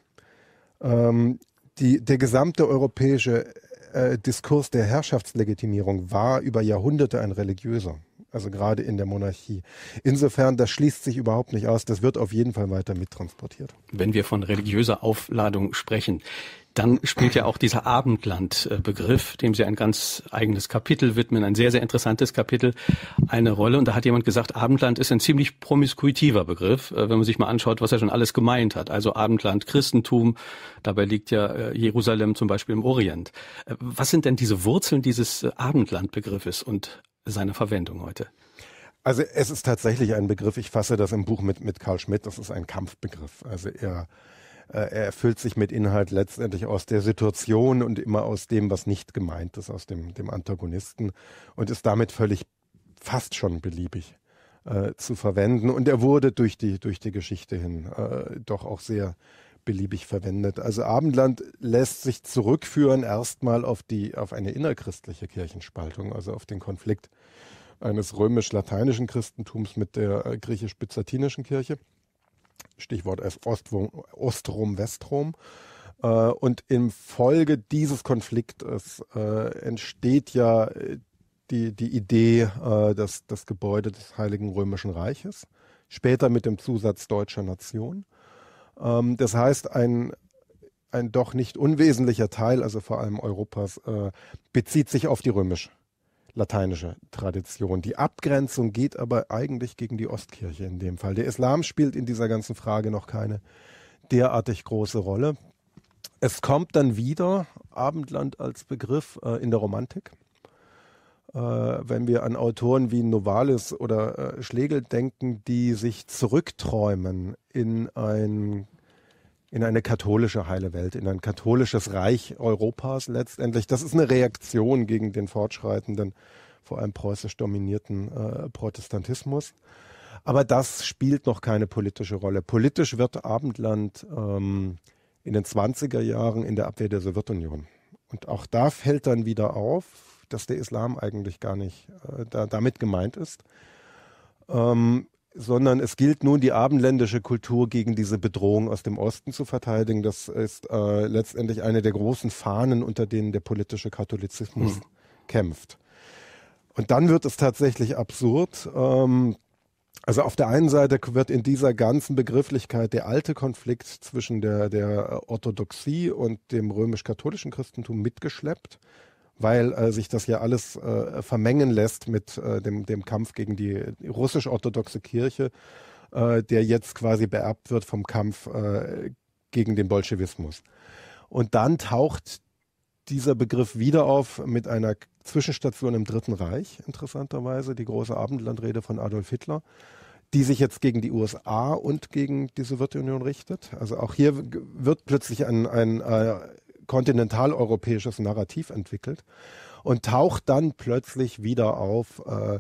Speaker 2: Ähm, die, der gesamte europäische äh, Diskurs der Herrschaftslegitimierung war über Jahrhunderte ein religiöser also gerade in der Monarchie. Insofern, das schließt sich überhaupt nicht aus. Das wird auf jeden Fall weiter mittransportiert.
Speaker 1: Wenn wir von religiöser Aufladung sprechen, dann spielt ja auch dieser Abendland-Begriff, äh, dem Sie ein ganz eigenes Kapitel widmen, ein sehr, sehr interessantes Kapitel, eine Rolle. Und da hat jemand gesagt, Abendland ist ein ziemlich promiskuitiver Begriff, äh, wenn man sich mal anschaut, was er schon alles gemeint hat. Also Abendland, Christentum, dabei liegt ja äh, Jerusalem zum Beispiel im Orient. Was sind denn diese Wurzeln dieses Abendland-Begriffes und seine Verwendung heute? Also es ist tatsächlich ein Begriff,
Speaker 2: ich fasse das im Buch mit, mit Karl Schmidt, das ist ein Kampfbegriff. Also er, äh, er erfüllt sich mit Inhalt letztendlich aus der Situation und immer aus dem, was nicht gemeint ist, aus dem, dem Antagonisten und ist damit völlig fast schon beliebig äh, zu verwenden. Und er wurde durch die, durch die Geschichte hin äh, doch auch sehr beliebig verwendet. Also Abendland lässt sich zurückführen erstmal auf die, auf eine innerchristliche Kirchenspaltung, also auf den Konflikt eines römisch-lateinischen Christentums mit der äh, griechisch-byzantinischen Kirche. Stichwort Ostrom, Westrom. Äh, und infolge dieses Konfliktes äh, entsteht ja die, die Idee, dass das Gebäude des Heiligen Römischen Reiches, später mit dem Zusatz deutscher Nation. Ähm, das heißt, ein, ein doch nicht unwesentlicher Teil, also vor allem Europas, äh, bezieht sich auf die römisch lateinische Tradition. Die Abgrenzung geht aber eigentlich gegen die Ostkirche in dem Fall. Der Islam spielt in dieser ganzen Frage noch keine derartig große Rolle. Es kommt dann wieder Abendland als Begriff äh, in der Romantik. Äh, wenn wir an Autoren wie Novalis oder äh, Schlegel denken, die sich zurückträumen in ein in eine katholische heile Welt, in ein katholisches Reich Europas letztendlich. Das ist eine Reaktion gegen den fortschreitenden, vor allem preußisch dominierten äh, Protestantismus. Aber das spielt noch keine politische Rolle. Politisch wird Abendland ähm, in den 20er Jahren in der Abwehr der Sowjetunion. Und auch da fällt dann wieder auf, dass der Islam eigentlich gar nicht äh, da, damit gemeint ist, ähm, sondern es gilt nun, die abendländische Kultur gegen diese Bedrohung aus dem Osten zu verteidigen. Das ist äh, letztendlich eine der großen Fahnen, unter denen der politische Katholizismus mhm. kämpft. Und dann wird es tatsächlich absurd. Ähm, also auf der einen Seite wird in dieser ganzen Begrifflichkeit der alte Konflikt zwischen der, der Orthodoxie und dem römisch-katholischen Christentum mitgeschleppt weil äh, sich das ja alles äh, vermengen lässt mit äh, dem, dem Kampf gegen die russisch-orthodoxe Kirche, äh, der jetzt quasi beerbt wird vom Kampf äh, gegen den Bolschewismus. Und dann taucht dieser Begriff wieder auf mit einer Zwischenstation im Dritten Reich, interessanterweise, die große Abendlandrede von Adolf Hitler die sich jetzt gegen die USA und gegen die Sowjetunion richtet. Also auch hier wird plötzlich ein, ein, ein äh, kontinentaleuropäisches Narrativ entwickelt und taucht dann plötzlich wieder auf. Äh,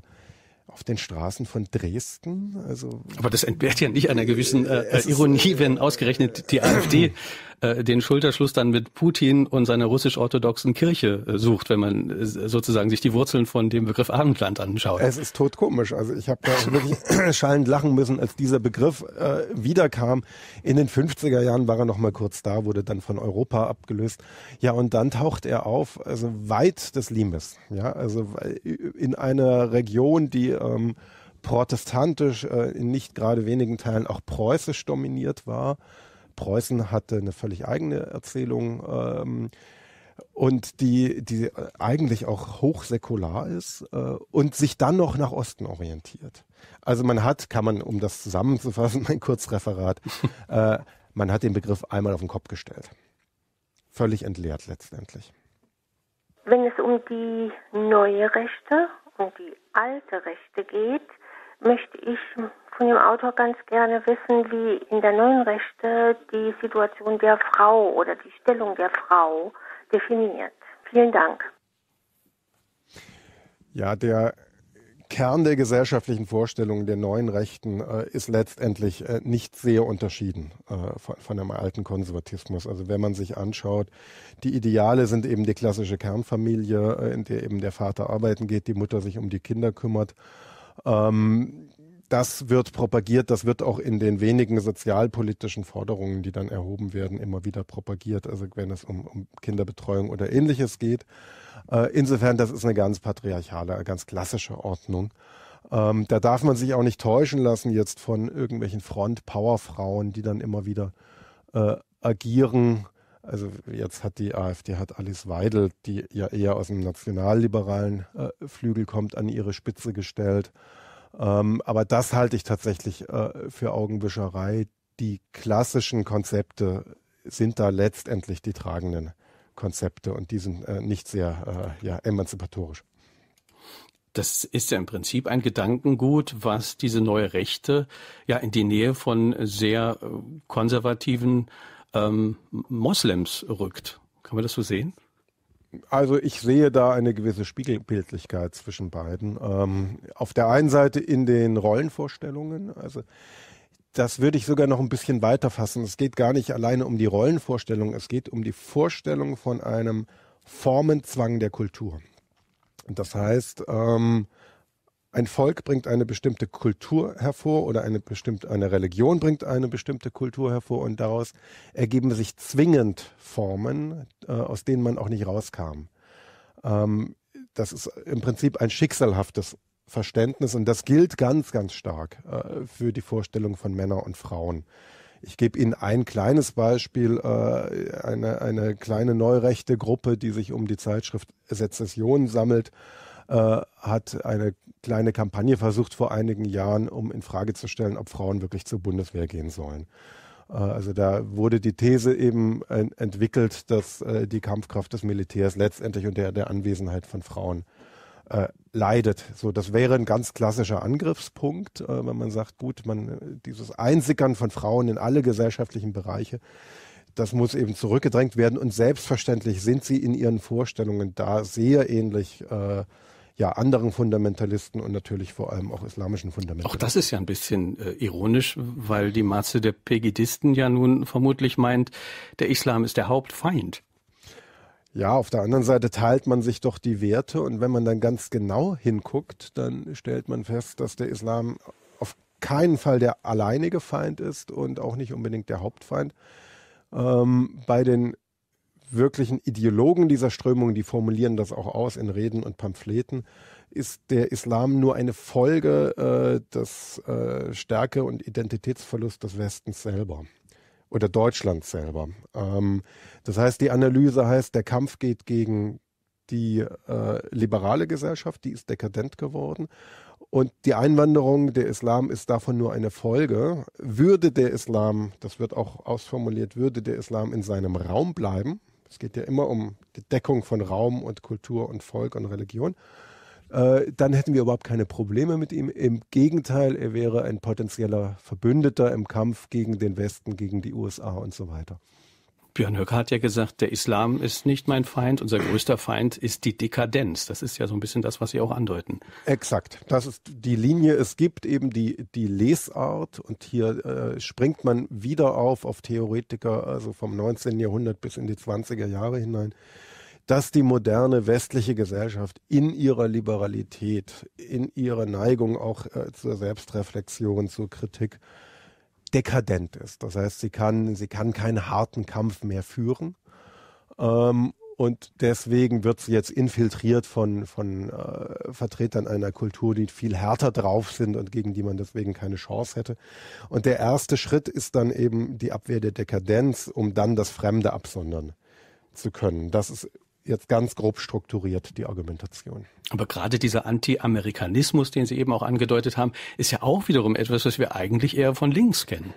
Speaker 2: auf den Straßen von Dresden. Also
Speaker 1: Aber das entbehrt ja nicht einer gewissen äh, Ironie, wenn ausgerechnet die AfD äh, den Schulterschluss dann mit Putin und seiner russisch-orthodoxen Kirche äh, sucht, wenn man äh, sozusagen sich die Wurzeln von dem Begriff Abendland anschaut. Es
Speaker 2: ist totkomisch. Also ich habe da wirklich schallend lachen müssen, als dieser Begriff äh, wiederkam. In den 50er Jahren war er noch mal kurz da, wurde dann von Europa abgelöst. Ja, und dann taucht er auf, also weit des Limes. Ja, also in einer Region, die ähm, protestantisch, äh, in nicht gerade wenigen Teilen auch preußisch dominiert war. Preußen hatte eine völlig eigene Erzählung. Ähm, und die, die eigentlich auch hochsäkular ist äh, und sich dann noch nach Osten orientiert. Also man hat, kann man, um das zusammenzufassen, mein Kurzreferat, äh, man hat den Begriff einmal auf den Kopf gestellt. Völlig entleert letztendlich.
Speaker 3: Wenn es um die neue Rechte, um die alte Rechte geht, möchte ich von dem Autor ganz gerne wissen, wie in der neuen Rechte die Situation der Frau oder die Stellung der Frau definiert. Vielen Dank.
Speaker 2: Ja, der Kern der gesellschaftlichen Vorstellungen der neuen Rechten äh, ist letztendlich äh, nicht sehr unterschieden äh, von, von, dem alten Konservatismus. Also wenn man sich anschaut, die Ideale sind eben die klassische Kernfamilie, äh, in der eben der Vater arbeiten geht, die Mutter sich um die Kinder kümmert ähm, das wird propagiert, das wird auch in den wenigen sozialpolitischen Forderungen, die dann erhoben werden, immer wieder propagiert, also wenn es um, um Kinderbetreuung oder ähnliches geht. Äh, insofern, das ist eine ganz patriarchale, äh, ganz klassische Ordnung. Ähm, da darf man sich auch nicht täuschen lassen jetzt von irgendwelchen front power frauen die dann immer wieder äh, agieren also jetzt hat die AfD, hat Alice Weidel, die ja eher aus dem nationalliberalen äh, Flügel kommt, an ihre Spitze gestellt. Ähm, aber das halte ich tatsächlich äh, für Augenwischerei. Die klassischen Konzepte sind da letztendlich die tragenden Konzepte und die sind äh, nicht sehr äh, ja, emanzipatorisch.
Speaker 1: Das ist ja im Prinzip ein Gedankengut, was diese neue Rechte ja in die Nähe von sehr äh, konservativen ähm, Moslems rückt. Kann man das so sehen?
Speaker 2: Also ich sehe da eine gewisse Spiegelbildlichkeit zwischen beiden. Ähm, auf der einen Seite in den Rollenvorstellungen, also das würde ich sogar noch ein bisschen weiter fassen. Es geht gar nicht alleine um die Rollenvorstellung, es geht um die Vorstellung von einem Formenzwang der Kultur. Das heißt, ähm, ein Volk bringt eine bestimmte Kultur hervor oder eine bestimmte eine Religion bringt eine bestimmte Kultur hervor und daraus ergeben sich zwingend Formen, äh, aus denen man auch nicht rauskam. Ähm, das ist im Prinzip ein schicksalhaftes Verständnis und das gilt ganz, ganz stark äh, für die Vorstellung von Männern und Frauen. Ich gebe Ihnen ein kleines Beispiel, äh, eine, eine kleine neurechte Gruppe, die sich um die Zeitschrift Sezession sammelt äh, hat eine kleine Kampagne versucht vor einigen Jahren, um in Frage zu stellen, ob Frauen wirklich zur Bundeswehr gehen sollen. Äh, also da wurde die These eben ent entwickelt, dass äh, die Kampfkraft des Militärs letztendlich unter der Anwesenheit von Frauen äh, leidet. So, das wäre ein ganz klassischer Angriffspunkt, äh, wenn man sagt, gut, man dieses Einsickern von Frauen in alle gesellschaftlichen Bereiche das muss eben zurückgedrängt werden. Und selbstverständlich sind sie in ihren Vorstellungen da sehr ähnlich äh, ja, anderen Fundamentalisten und natürlich vor allem auch islamischen Fundamentalisten. Auch das
Speaker 1: ist ja ein bisschen äh, ironisch, weil die Masse der Pegidisten ja nun vermutlich meint, der Islam ist der Hauptfeind.
Speaker 2: Ja, auf der anderen Seite teilt man sich doch die Werte und wenn man dann ganz genau hinguckt, dann stellt man fest, dass der Islam auf keinen Fall der alleinige Feind ist und auch nicht unbedingt der Hauptfeind. Ähm, bei den wirklichen Ideologen dieser Strömung, die formulieren das auch aus in Reden und Pamphleten, ist der Islam nur eine Folge äh, des äh, Stärke- und Identitätsverlusts des Westens selber oder Deutschlands selber. Ähm, das heißt, die Analyse heißt, der Kampf geht gegen die äh, liberale Gesellschaft, die ist dekadent geworden. Und die Einwanderung der Islam ist davon nur eine Folge. Würde der Islam, das wird auch ausformuliert, würde der Islam in seinem Raum bleiben, es geht ja immer um die Deckung von Raum und Kultur und Volk und Religion. Äh, dann hätten wir überhaupt keine Probleme mit ihm. Im Gegenteil, er wäre ein potenzieller Verbündeter im Kampf gegen den Westen, gegen die USA und so weiter.
Speaker 1: Björn Höcker hat ja gesagt, der Islam ist nicht mein Feind. Unser größter Feind ist die Dekadenz. Das ist ja so ein bisschen das, was Sie auch andeuten.
Speaker 2: Exakt. Das ist die Linie. Es gibt eben die, die Lesart und hier äh, springt man wieder auf, auf Theoretiker, also vom 19. Jahrhundert bis in die 20er Jahre hinein dass die moderne westliche Gesellschaft in ihrer Liberalität, in ihrer Neigung auch äh, zur Selbstreflexion, zur Kritik dekadent ist. Das heißt, sie kann, sie kann keinen harten Kampf mehr führen. Ähm, und deswegen wird sie jetzt infiltriert von, von äh, Vertretern einer Kultur, die viel härter drauf sind und gegen die man deswegen keine Chance hätte. Und der erste Schritt ist dann eben die Abwehr der Dekadenz, um dann das Fremde absondern zu können. Das ist jetzt ganz grob strukturiert, die Argumentation.
Speaker 1: Aber gerade dieser Anti-Amerikanismus, den Sie eben auch angedeutet haben, ist ja auch wiederum etwas, was wir eigentlich eher von links kennen.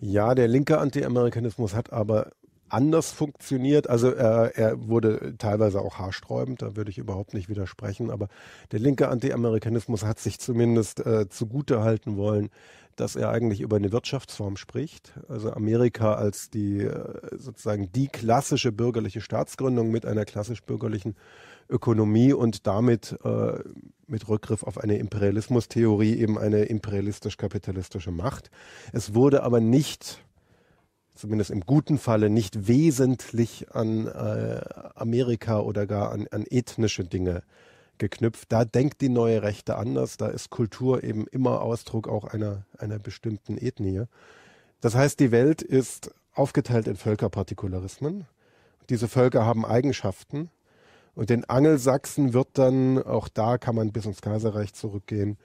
Speaker 2: Ja, der linke Anti-Amerikanismus hat aber anders funktioniert. Also äh, er wurde teilweise auch haarsträubend, da würde ich überhaupt nicht widersprechen. Aber der linke Anti-Amerikanismus hat sich zumindest äh, zugute halten wollen, dass er eigentlich über eine Wirtschaftsform spricht. Also Amerika als die äh, sozusagen die klassische bürgerliche Staatsgründung mit einer klassisch bürgerlichen Ökonomie und damit äh, mit Rückgriff auf eine Imperialismustheorie eben eine imperialistisch-kapitalistische Macht. Es wurde aber nicht zumindest im guten Falle nicht wesentlich an äh, Amerika oder gar an, an ethnische Dinge geknüpft. Da denkt die neue Rechte anders. Da ist Kultur eben immer Ausdruck auch einer, einer bestimmten Ethnie. Das heißt, die Welt ist aufgeteilt in Völkerpartikularismen. Diese Völker haben Eigenschaften. Und den Angelsachsen wird dann, auch da kann man bis ins Kaiserreich zurückgehen,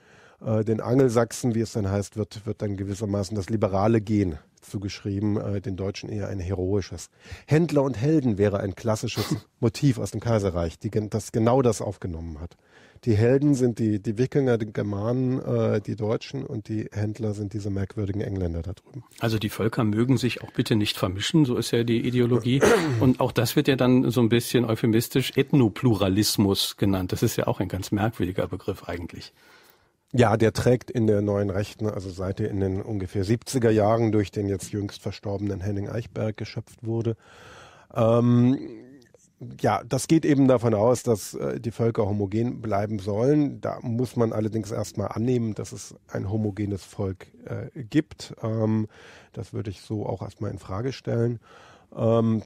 Speaker 2: äh, den Angelsachsen, wie es dann heißt, wird, wird dann gewissermaßen das liberale Gen zugeschrieben, äh, den Deutschen eher ein heroisches. Händler und Helden wäre ein klassisches Motiv aus dem Kaiserreich, die, das genau das aufgenommen hat. Die Helden sind die, die Wikinger, die Germanen, äh, die Deutschen und die Händler sind
Speaker 1: diese merkwürdigen Engländer da drüben. Also die Völker mögen sich auch bitte nicht vermischen, so ist ja die Ideologie. Und auch das wird ja dann so ein bisschen euphemistisch Ethnopluralismus genannt. Das ist ja auch ein ganz merkwürdiger Begriff eigentlich.
Speaker 2: Ja, der trägt in der neuen Rechten, also seit er in den ungefähr 70er Jahren durch den jetzt jüngst verstorbenen Henning Eichberg geschöpft wurde. Ähm, ja, das geht eben davon aus, dass äh, die Völker homogen bleiben sollen. Da muss man allerdings erstmal annehmen, dass es ein homogenes Volk äh, gibt. Ähm, das würde ich so auch erstmal in Frage stellen. Ähm,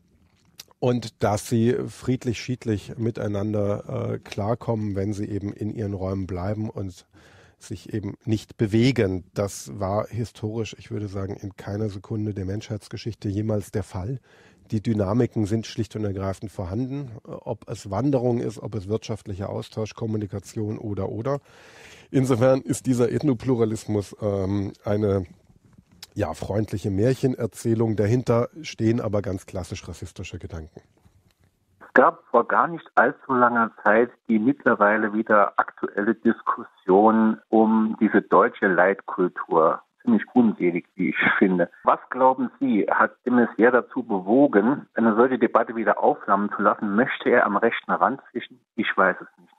Speaker 2: und dass sie friedlich, schiedlich miteinander äh, klarkommen, wenn sie eben in ihren Räumen bleiben und sich eben nicht bewegen. Das war historisch, ich würde sagen, in keiner Sekunde der Menschheitsgeschichte jemals der Fall. Die Dynamiken sind schlicht und ergreifend vorhanden, ob es Wanderung ist, ob es wirtschaftlicher Austausch, Kommunikation oder oder. Insofern ist dieser Ethnopluralismus ähm, eine ja, freundliche Märchenerzählung. Dahinter stehen aber ganz klassisch
Speaker 3: rassistische Gedanken gab vor gar nicht allzu langer Zeit die mittlerweile wieder aktuelle Diskussion um diese deutsche Leitkultur. Ziemlich unselig, wie ich finde. Was glauben Sie, hat de Maizière dazu bewogen, eine solche Debatte wieder aufflammen zu lassen? Möchte er am rechten Rand fischen? Ich weiß es nicht.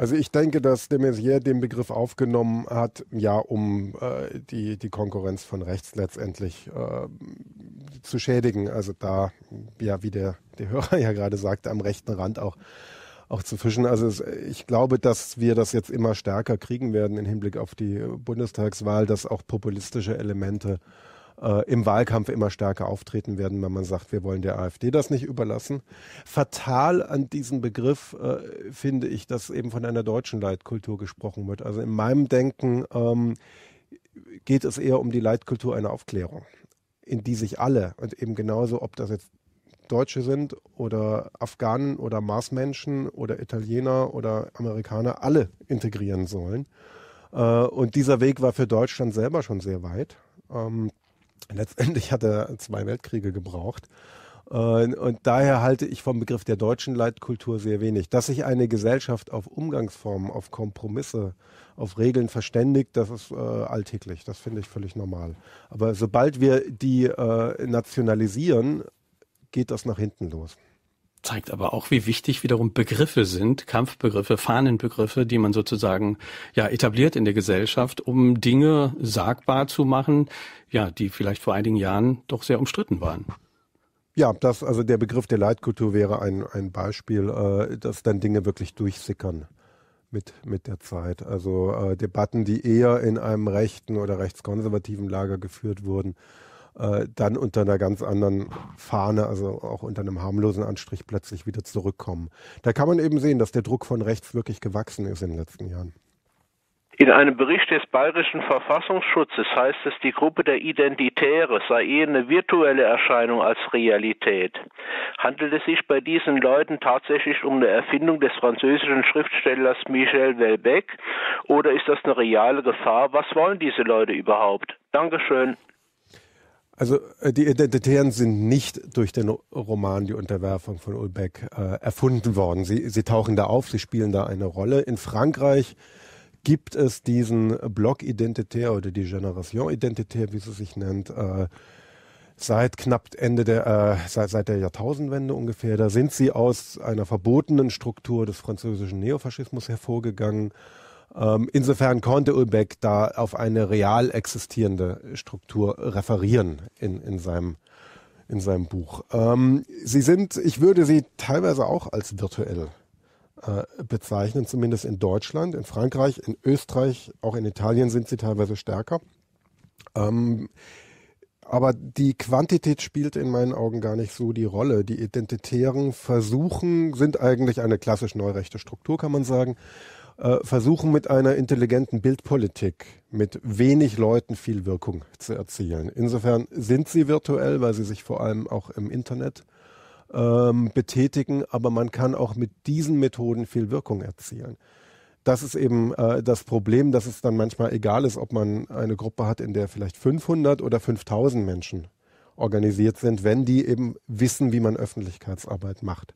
Speaker 2: Also ich denke, dass de Maizière den Begriff aufgenommen hat, ja, um äh, die, die Konkurrenz von rechts letztendlich äh, zu schädigen. Also da, ja, wie der, der Hörer ja gerade sagte, am rechten Rand auch, auch zu fischen. Also es, ich glaube, dass wir das jetzt immer stärker kriegen werden im Hinblick auf die Bundestagswahl, dass auch populistische Elemente äh, im Wahlkampf immer stärker auftreten werden, wenn man sagt, wir wollen der AfD das nicht überlassen. Fatal an diesem Begriff äh, finde ich, dass eben von einer deutschen Leitkultur gesprochen wird. Also in meinem Denken ähm, geht es eher um die Leitkultur einer Aufklärung, in die sich alle und eben genauso, ob das jetzt Deutsche sind oder Afghanen oder Marsmenschen oder Italiener oder Amerikaner, alle integrieren sollen. Äh, und dieser Weg war für Deutschland selber schon sehr weit. Ähm, letztendlich hat er zwei Weltkriege gebraucht. Äh, und, daher halte ich vom Begriff der deutschen Leitkultur sehr wenig. Dass sich eine Gesellschaft auf Umgangsformen, auf Kompromisse, auf Regeln verständigt, das ist äh, alltäglich. Das finde ich völlig normal. Aber sobald wir die äh, nationalisieren, geht das nach hinten los
Speaker 1: zeigt aber auch, wie wichtig wiederum Begriffe sind, Kampfbegriffe, Fahnenbegriffe, die man sozusagen ja etabliert in der Gesellschaft, um Dinge sagbar zu machen, ja, die vielleicht vor einigen Jahren doch sehr umstritten waren.
Speaker 2: Ja, das, also der Begriff der Leitkultur wäre ein, ein Beispiel, äh, dass dann Dinge wirklich durchsickern mit, mit der Zeit. Also äh, Debatten, die eher in einem rechten oder rechtskonservativen Lager geführt wurden, äh, dann unter einer ganz anderen Fahne, also auch unter einem harmlosen Anstrich plötzlich wieder zurückkommen. Da kann man eben sehen, dass der Druck von rechts wirklich gewachsen ist in den letzten Jahren.
Speaker 3: In einem Bericht des bayerischen Verfassungsschutzes heißt es, die Gruppe der Identitäre sei eher eine virtuelle Erscheinung als Realität. Handelt es sich bei diesen Leuten tatsächlich um eine Erfindung des französischen Schriftstellers Michel Welbeck oder ist das eine reale Gefahr? Was wollen diese Leute überhaupt? Dankeschön.
Speaker 2: Also äh, die Identitären sind nicht durch den Roman Die Unterwerfung von Ulbeck äh, erfunden worden. Sie, sie tauchen da auf, sie spielen da eine Rolle. In Frankreich gibt es diesen Block Identitär oder die Generation Identitär, wie sie sich nennt, äh, seit knapp Ende der, äh, seit, seit der Jahrtausendwende ungefähr. Da sind sie aus einer verbotenen Struktur des französischen Neofaschismus hervorgegangen ähm, insofern konnte Ulbeck da auf eine real existierende Struktur referieren in, in seinem in seinem Buch. Ähm, sie sind, ich würde sie teilweise auch als virtuell äh, bezeichnen, zumindest in Deutschland, in Frankreich, in Österreich, auch in Italien sind sie teilweise stärker. Ähm, aber die Quantität spielt in meinen Augen gar nicht so die Rolle. Die identitären Versuchen sind eigentlich eine klassisch neurechte Struktur, kann man sagen. Äh, versuchen mit einer intelligenten Bildpolitik mit wenig Leuten viel Wirkung zu erzielen. Insofern sind sie virtuell, weil sie sich vor allem auch im Internet ähm, betätigen, aber man kann auch mit diesen Methoden viel Wirkung erzielen. Das ist eben äh, das Problem, dass es dann manchmal egal ist, ob man eine Gruppe hat, in der vielleicht 500 oder 5000 Menschen organisiert sind, wenn die eben wissen, wie man Öffentlichkeitsarbeit macht.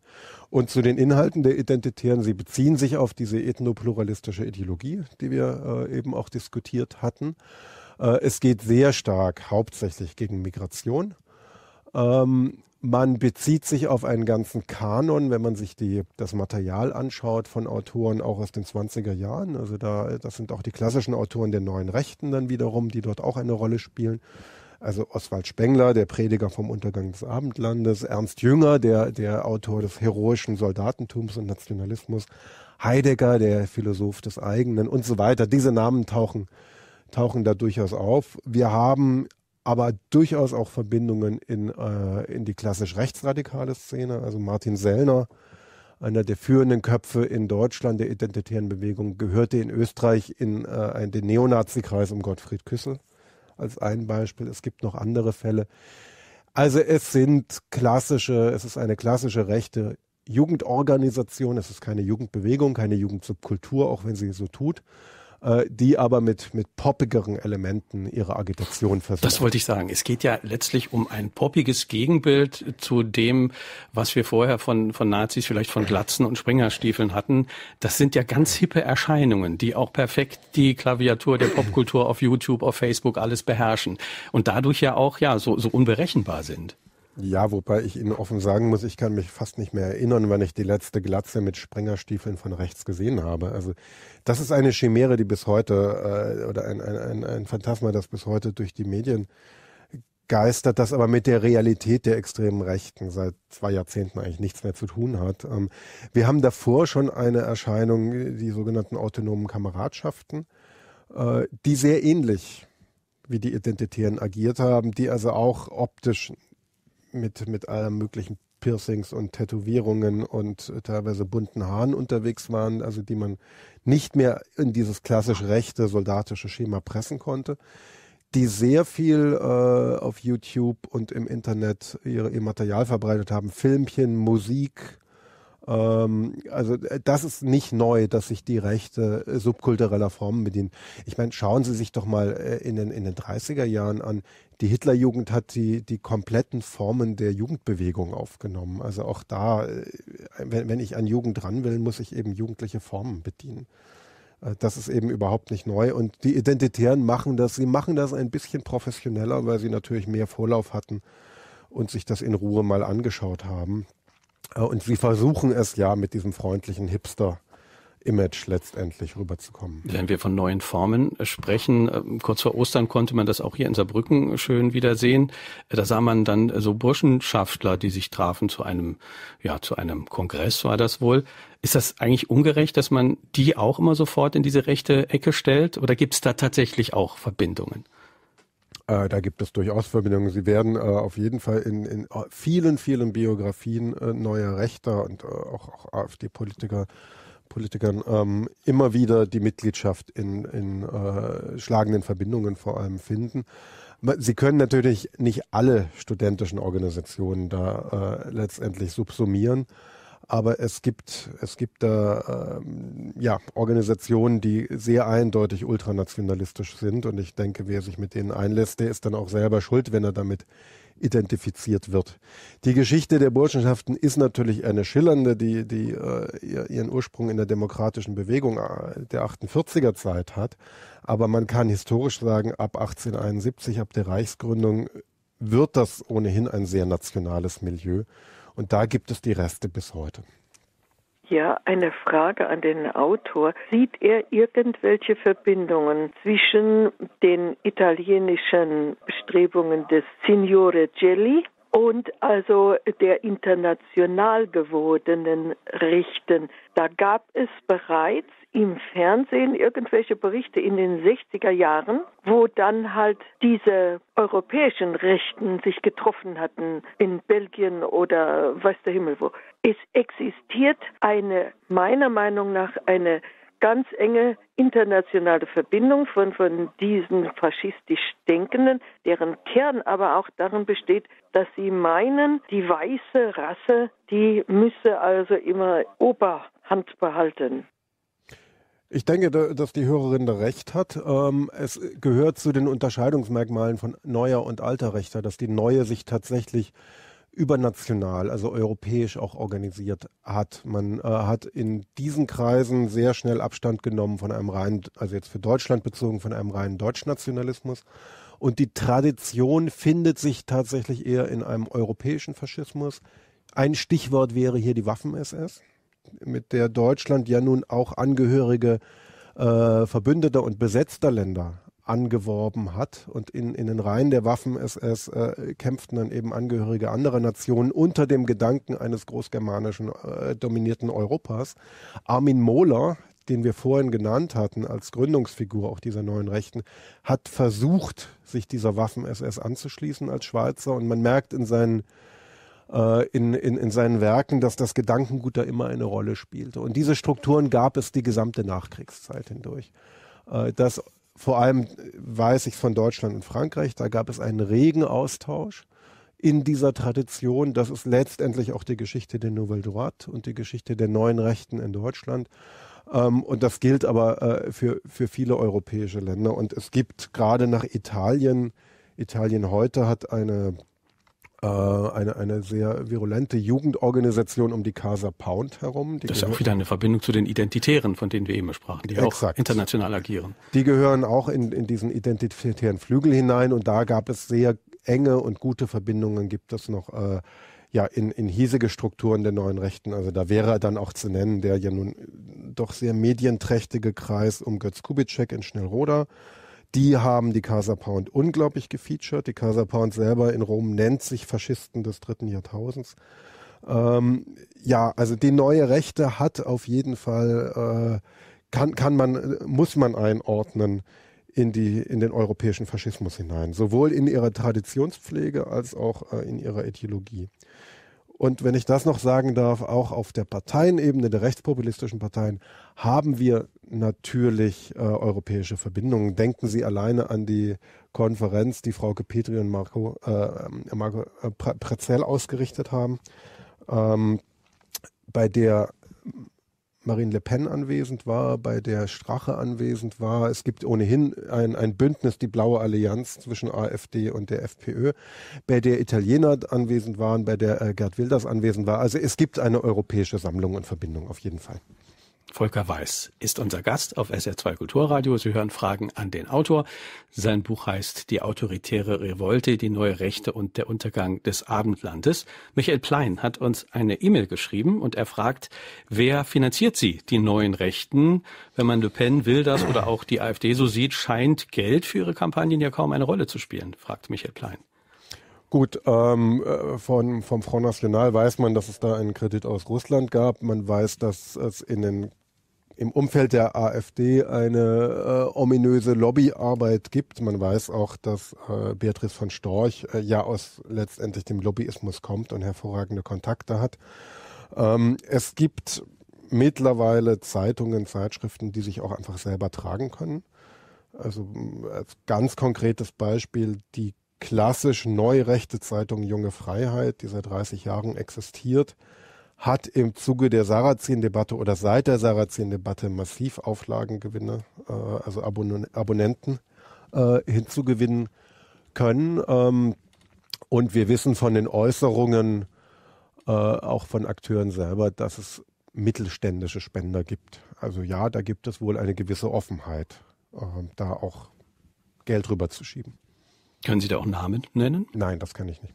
Speaker 2: Und zu den Inhalten der Identitären, sie beziehen sich auf diese ethnopluralistische Ideologie, die wir äh, eben auch diskutiert hatten. Äh, es geht sehr stark hauptsächlich gegen Migration. Ähm, man bezieht sich auf einen ganzen Kanon, wenn man sich die, das Material anschaut von Autoren auch aus den 20er Jahren. Also da, das sind auch die klassischen Autoren der neuen Rechten dann wiederum, die dort auch eine Rolle spielen. Also Oswald Spengler, der Prediger vom Untergang des Abendlandes, Ernst Jünger, der, der Autor des heroischen Soldatentums und Nationalismus, Heidegger, der Philosoph des eigenen und so weiter. Diese Namen tauchen, tauchen da durchaus auf. Wir haben aber durchaus auch Verbindungen in, äh, in die klassisch rechtsradikale Szene. Also Martin Sellner, einer der führenden Köpfe in Deutschland der identitären Bewegung, gehörte in Österreich in äh, den Neonazi-Kreis um Gottfried Küssel als ein Beispiel. Es gibt noch andere Fälle. Also es sind klassische, es ist eine klassische rechte Jugendorganisation, es ist keine Jugendbewegung, keine Jugendsubkultur, auch wenn sie so tut äh, die aber mit, mit poppigeren Elementen
Speaker 1: ihre Agitation versuchen. Das wollte ich sagen. Es geht ja letztlich um ein poppiges Gegenbild zu dem, was wir vorher von, von Nazis, vielleicht von Glatzen und Springerstiefeln hatten. Das sind ja ganz hippe Erscheinungen, die auch perfekt die Klaviatur der Popkultur auf YouTube, auf Facebook alles beherrschen und dadurch ja auch ja so, so unberechenbar sind.
Speaker 2: Ja, wobei ich Ihnen offen sagen muss, ich kann mich fast nicht mehr erinnern, wann ich die letzte Glatze mit Springerstiefeln von rechts gesehen habe. Also das ist eine Chimäre, die bis heute, äh, oder ein, ein, ein Phantasma, das bis heute durch die Medien geistert, das aber mit der Realität der extremen Rechten seit zwei Jahrzehnten eigentlich nichts mehr zu tun hat. Ähm, wir haben davor schon eine Erscheinung, die sogenannten autonomen Kameradschaften, äh, die sehr ähnlich wie die Identitären agiert haben, die also auch optisch mit, mit allem möglichen Piercings und Tätowierungen und äh, teilweise bunten Haaren unterwegs waren, also die man nicht mehr in dieses klassisch rechte soldatische Schema pressen konnte, die sehr viel äh, auf YouTube und im Internet ihre, ihr Material verbreitet haben, Filmchen, Musik, ähm, also äh, das ist nicht neu, dass sich die Rechte äh, subkultureller Formen bedienen. Ich meine, schauen Sie sich doch mal äh, in den, in den 30er Jahren an. Die Hitlerjugend hat die, die kompletten Formen der Jugendbewegung aufgenommen. Also auch da, wenn, wenn ich an Jugend ran will, muss ich eben jugendliche Formen bedienen. Das ist eben überhaupt nicht neu. Und die Identitären machen das. Sie machen das ein bisschen professioneller, weil sie natürlich mehr Vorlauf hatten und sich das in Ruhe mal angeschaut haben. Äh, und sie versuchen es ja mit diesem freundlichen Hipster. Image letztendlich rüberzukommen. Wenn
Speaker 1: wir von neuen Formen sprechen, äh, kurz vor Ostern konnte man das auch hier in Saarbrücken schön wiedersehen. Äh, da sah man dann so Burschenschaftler, die sich trafen zu einem, ja, zu einem Kongress war das wohl. Ist das eigentlich ungerecht, dass man die auch immer sofort in diese rechte Ecke stellt? Oder gibt es da tatsächlich auch Verbindungen?
Speaker 2: Äh, da gibt es durchaus Verbindungen. Sie werden äh, auf jeden Fall in, in äh, vielen, vielen Biografien äh, neuer Rechter und äh, auch, auch AfD-Politiker Politikern ähm, immer wieder die Mitgliedschaft in, in äh, schlagenden Verbindungen vor allem finden. Sie können natürlich nicht alle studentischen Organisationen da letztendlich subsumieren. Aber es gibt, es gibt da äh, ja, Organisationen, die sehr eindeutig ultranationalistisch sind. Und ich denke, wer sich mit denen einlässt, der ist dann auch selber schuld, wenn er damit identifiziert wird. Die Geschichte der Burschenschaften ist natürlich eine schillernde, die, die äh, ihren Ursprung in der demokratischen Bewegung äh, der 48er Zeit hat. Aber man kann historisch sagen, ab 1871, ab der Reichsgründung, wird das ohnehin ein sehr nationales Milieu. Und da gibt es die Reste bis heute.
Speaker 3: Ja, eine Frage an den Autor. Sieht er irgendwelche Verbindungen zwischen den italienischen Bestrebungen des Signore Gelli und also der international gewordenen Richten? Da gab es bereits im Fernsehen irgendwelche Berichte in den 60er Jahren, wo dann halt diese europäischen Rechten sich getroffen hatten in Belgien oder weiß der Himmel wo. Es existiert eine, meiner Meinung nach, eine ganz enge internationale Verbindung von, von diesen faschistisch Denkenden, deren Kern aber auch darin besteht, dass sie meinen, die weiße Rasse, die müsse also immer Oberhand behalten.
Speaker 2: Ich denke, dass die Hörerin da recht hat. Ähm, es gehört zu den Unterscheidungsmerkmalen von neuer und alter Rechter, dass die neue sich tatsächlich übernational, also europäisch auch organisiert hat. Man äh, hat in diesen Kreisen sehr schnell Abstand genommen von einem rein, also jetzt für Deutschland bezogen, von einem reinen Deutschnationalismus. Und die Tradition findet sich tatsächlich eher in einem europäischen Faschismus. Ein Stichwort wäre hier die Waffen-SS mit der Deutschland ja nun auch Angehörige äh, verbündeter und besetzter Länder angeworben hat. Und in, in den Reihen der Waffen-SS äh, kämpften dann eben Angehörige anderer Nationen unter dem Gedanken eines großgermanischen äh, dominierten Europas. Armin Mohler, den wir vorhin genannt hatten als Gründungsfigur auch dieser neuen Rechten, hat versucht, sich dieser Waffen-SS anzuschließen als Schweizer. Und man merkt in seinen äh, in, in, in seinen Werken, dass das Gedankengut da immer eine Rolle spielte. Und diese Strukturen gab es die gesamte Nachkriegszeit hindurch. Äh, das vor allem weiß ich von Deutschland und Frankreich, da gab es einen regen Austausch in dieser Tradition. Das ist letztendlich auch die Geschichte der Nouvelle Droite und die Geschichte der neuen Rechten in Deutschland. Ähm, und das gilt aber äh, für, für viele europäische Länder. Und es gibt gerade nach Italien, Italien heute hat eine äh, eine, eine sehr virulente Jugendorganisation um die Casa Pound herum. Die das ist auch wieder
Speaker 1: eine Verbindung zu den Identitären, von denen wir eben sprachen, die exakt. auch international agieren.
Speaker 2: Die gehören auch in, in diesen identitären Flügel hinein und da gab es sehr enge und gute Verbindungen, gibt es noch. Äh, ja, in, in hiesige Strukturen der neuen Rechten. Also da wäre dann auch zu nennen, der ja nun doch sehr medienträchtige Kreis um Götz Kubitschek in Schnellroda, die haben die Casa Pound unglaublich gefeatured. Die Casa Pound selber in Rom nennt sich Faschisten des dritten Jahrtausends. Ähm, ja, also die neue Rechte hat auf jeden Fall, äh, kann, kann man, muss man einordnen in, die, in den europäischen Faschismus hinein. Sowohl in ihrer Traditionspflege als auch äh, in ihrer Ideologie. Und wenn ich das noch sagen darf, auch auf der Parteienebene, der rechtspopulistischen Parteien, haben wir natürlich äh, europäische Verbindungen. Denken Sie alleine an die Konferenz, die Frau Petri und Marco, äh, Marco äh, Prezell ausgerichtet haben, ähm, bei der Marine Le Pen anwesend war, bei der Strache anwesend war. Es gibt ohnehin ein, ein Bündnis, die Blaue Allianz zwischen AfD und der FPÖ, bei der Italiener anwesend waren, bei der äh, Gerd Wilders anwesend war. Also es gibt eine europäische Sammlung und Verbindung auf jeden Fall.
Speaker 1: Volker Weiß ist unser Gast auf SR2 Kulturradio. Sie hören Fragen an den Autor. Sein Buch heißt Die autoritäre Revolte, die neue Rechte und der Untergang des Abendlandes. Michael Plein hat uns eine E-Mail geschrieben und er fragt, wer finanziert sie, die neuen Rechten? Wenn man Le Pen will das oder auch die AfD so sieht, scheint Geld für ihre Kampagnen ja kaum eine Rolle zu spielen, fragt Michael Plein.
Speaker 2: Gut, ähm, äh, von, vom Front National weiß man, dass es da einen Kredit aus Russland gab. Man weiß, dass es in den im Umfeld der AfD eine äh, ominöse Lobbyarbeit gibt. Man weiß auch, dass äh, Beatrice von Storch äh, ja aus letztendlich dem Lobbyismus kommt und hervorragende Kontakte hat. Ähm, es gibt mittlerweile Zeitungen, Zeitschriften, die sich auch einfach selber tragen können. Also äh, als ganz konkretes Beispiel die klassisch neu rechte Zeitung Junge Freiheit, die seit 30 Jahren existiert hat im Zuge der sarazin debatte oder seit der sarazin debatte massiv Auflagengewinne, äh, also Abon Abonnenten äh, hinzugewinnen können. Ähm, und wir wissen von den Äußerungen äh, auch von Akteuren selber, dass es mittelständische Spender gibt. Also ja, da gibt es wohl eine gewisse Offenheit, ähm, da auch Geld rüberzuschieben.
Speaker 1: Können Sie da auch Namen nennen? Nein, das kann ich nicht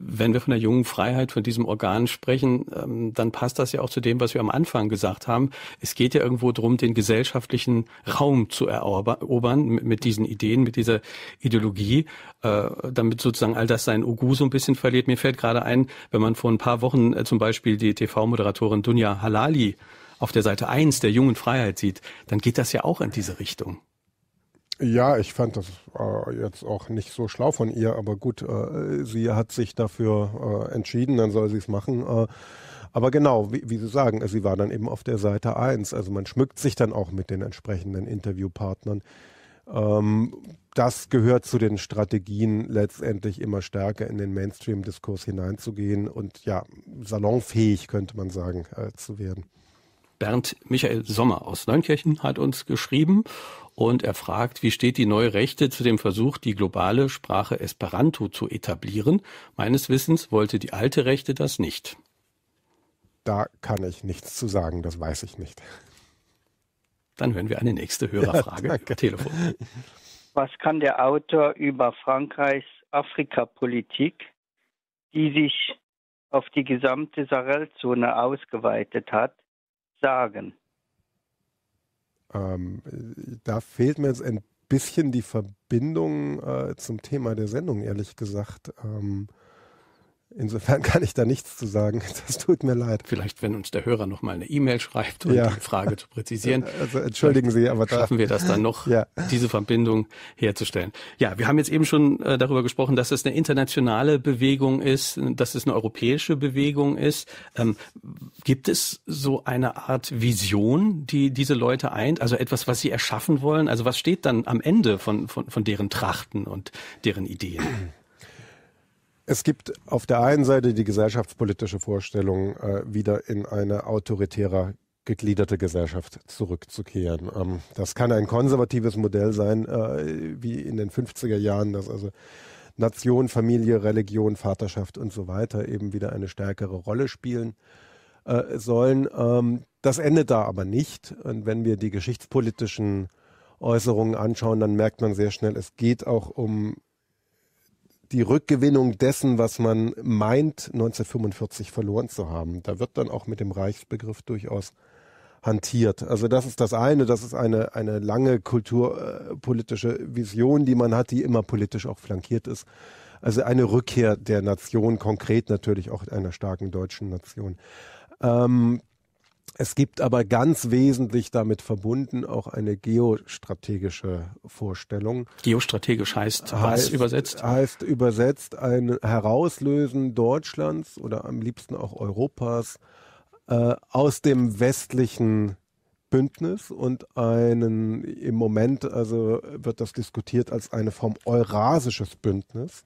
Speaker 1: wenn wir von der jungen Freiheit, von diesem Organ sprechen, ähm, dann passt das ja auch zu dem, was wir am Anfang gesagt haben. Es geht ja irgendwo darum, den gesellschaftlichen Raum zu erobern mit diesen Ideen, mit dieser Ideologie, äh, damit sozusagen all das seinen Ugu so ein bisschen verliert. Mir fällt gerade ein, wenn man vor ein paar Wochen äh, zum Beispiel die TV-Moderatorin Dunja Halali auf der Seite 1 der jungen Freiheit sieht, dann geht das ja auch in diese Richtung.
Speaker 2: Ja, ich fand das äh, jetzt auch nicht so schlau von ihr, aber gut, äh, sie hat sich dafür äh, entschieden, dann soll sie es machen. Äh. aber genau, wie, wie, Sie sagen, sie war dann eben auf der Seite 1. Also man schmückt sich dann auch mit den entsprechenden Interviewpartnern. Ähm, das gehört zu den Strategien, letztendlich immer stärker in den Mainstream-Diskurs hineinzugehen und ja, salonfähig könnte man sagen, äh, zu werden.
Speaker 1: Bernd Michael Sommer aus Neunkirchen hat uns geschrieben und er fragt, wie steht die neue Rechte zu dem Versuch, die globale Sprache Esperanto zu etablieren? Meines Wissens wollte die alte Rechte das nicht.
Speaker 2: Da kann ich nichts zu sagen, das weiß ich nicht.
Speaker 1: Dann hören wir eine nächste Hörerfrage. Ja, Telefon.
Speaker 3: Was kann der Autor über Frankreichs Afrikapolitik, die sich auf die gesamte Sahelzone ausgeweitet hat, sagen?
Speaker 2: Ähm, da fehlt mir jetzt ein bisschen die Verbindung äh, zum Thema der Sendung, ehrlich gesagt. Ähm, Insofern kann ich da nichts zu sagen. Das tut mir leid.
Speaker 1: Vielleicht, wenn uns der Hörer noch mal eine E-Mail schreibt, um ja. die Frage zu präzisieren. Also entschuldigen Sie, aber da schaffen wir das dann noch, ja. diese Verbindung herzustellen. Ja, wir haben jetzt eben schon äh, darüber gesprochen, dass es eine internationale Bewegung ist, dass es eine europäische Bewegung ist. Ähm, gibt es so eine Art Vision, die diese Leute eint? Also etwas, was sie erschaffen wollen? Also was steht dann am Ende von, von, von deren Trachten und deren Ideen?
Speaker 2: Es gibt auf der einen Seite die gesellschaftspolitische Vorstellung, äh, wieder in eine autoritärer gegliederte Gesellschaft zurückzukehren. Ähm, das kann ein konservatives Modell sein, äh, wie in den 50er Jahren, dass also Nation, Familie, Religion, Vaterschaft und so weiter eben wieder eine stärkere Rolle spielen äh, sollen. Ähm, das endet da aber nicht. Und wenn wir die geschichtspolitischen Äußerungen anschauen, dann merkt man sehr schnell, es geht auch um die Rückgewinnung dessen, was man meint, 1945 verloren zu haben. Da wird dann auch mit dem Reichsbegriff durchaus hantiert. Also das ist das eine, das ist eine, eine lange kulturpolitische äh, Vision, die man hat, die immer politisch auch flankiert ist. Also eine Rückkehr der Nation, konkret natürlich auch einer starken deutschen Nation. Ähm, es gibt aber ganz wesentlich damit verbunden auch eine geostrategische Vorstellung.
Speaker 1: Geostrategisch heißt, heißt was
Speaker 2: übersetzt? Heißt übersetzt ein Herauslösen Deutschlands oder am liebsten auch Europas äh, aus dem westlichen Bündnis und einen, im Moment also wird das diskutiert als eine Form eurasisches Bündnis,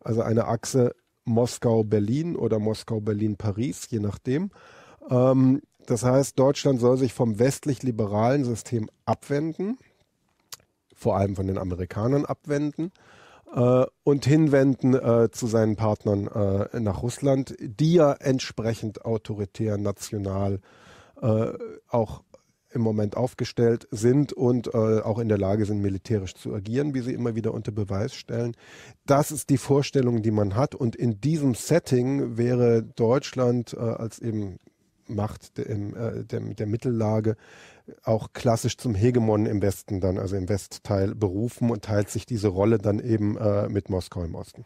Speaker 2: also eine Achse Moskau-Berlin oder Moskau-Berlin-Paris, je nachdem. Ähm, das heißt, Deutschland soll sich vom westlich-liberalen System abwenden, vor allem von den Amerikanern abwenden äh, und hinwenden äh, zu seinen Partnern äh, nach Russland, die ja entsprechend autoritär, national äh, auch im Moment aufgestellt sind und äh, auch in der Lage sind, militärisch zu agieren, wie sie immer wieder unter Beweis stellen. Das ist die Vorstellung, die man hat. Und in diesem Setting wäre Deutschland äh, als eben Macht im, äh, der, der Mittellage auch klassisch zum Hegemon im Westen dann, also im Westteil berufen und teilt sich diese Rolle dann eben äh, mit Moskau im Osten.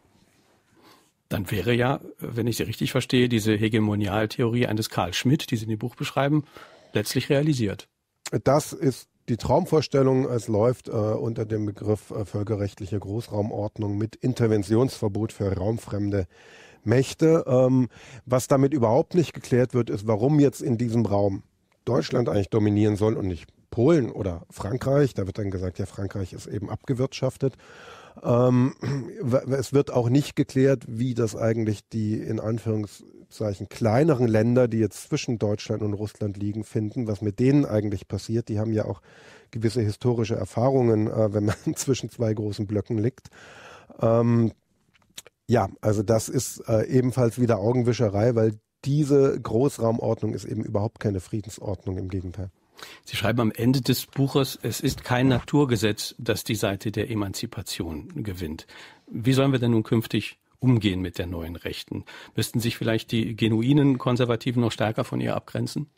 Speaker 1: Dann wäre ja, wenn ich Sie richtig verstehe, diese Hegemonialtheorie eines Karl Schmidt, die Sie in dem Buch beschreiben, letztlich realisiert.
Speaker 2: Das ist die Traumvorstellung, es läuft äh, unter dem Begriff äh, völkerrechtliche Großraumordnung mit Interventionsverbot für raumfremde Mächte. Ähm, was damit überhaupt nicht geklärt wird, ist, warum jetzt in diesem Raum Deutschland eigentlich dominieren soll und nicht Polen oder Frankreich. Da wird dann gesagt, ja, Frankreich ist eben abgewirtschaftet. Ähm, es wird auch nicht geklärt, wie das eigentlich die in Anführungszeichen kleineren Länder, die jetzt zwischen Deutschland und Russland liegen, finden, was mit denen eigentlich passiert. Die haben ja auch gewisse historische Erfahrungen, äh, wenn man zwischen zwei großen Blöcken liegt. Ähm, ja, also das ist äh, ebenfalls wieder Augenwischerei, weil diese Großraumordnung ist eben überhaupt keine Friedensordnung, im Gegenteil.
Speaker 1: Sie schreiben am Ende des Buches, es ist kein Naturgesetz, dass die Seite der Emanzipation gewinnt. Wie sollen wir denn nun künftig umgehen mit der neuen Rechten? Müssten sich vielleicht die genuinen Konservativen noch stärker von ihr abgrenzen?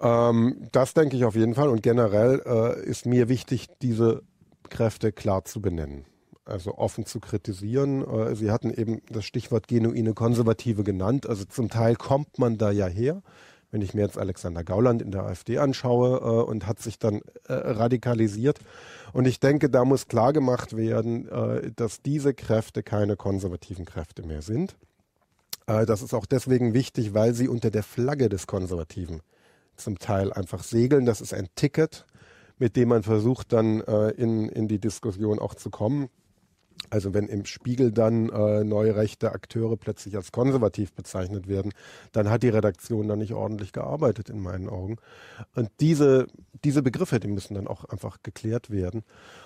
Speaker 1: Ähm, das denke ich
Speaker 2: auf jeden Fall. Und generell äh, ist mir wichtig, diese Kräfte klar zu benennen also offen zu kritisieren. Äh, sie hatten eben das Stichwort genuine Konservative genannt. Also zum Teil kommt man da ja her. Wenn ich mir jetzt Alexander Gauland in der AfD anschaue äh, und hat sich dann äh, radikalisiert. Und ich denke, da muss klar gemacht werden, äh, dass diese Kräfte keine konservativen Kräfte mehr sind. Äh, das ist auch deswegen wichtig, weil sie unter der Flagge des Konservativen zum Teil einfach segeln. Das ist ein Ticket, mit dem man versucht, dann äh, in, in die Diskussion auch zu kommen. Also wenn im Spiegel dann äh, neue rechte Akteure plötzlich als konservativ bezeichnet werden, dann hat die Redaktion da nicht ordentlich gearbeitet in meinen Augen. Und diese, diese Begriffe, die müssen dann auch einfach geklärt werden.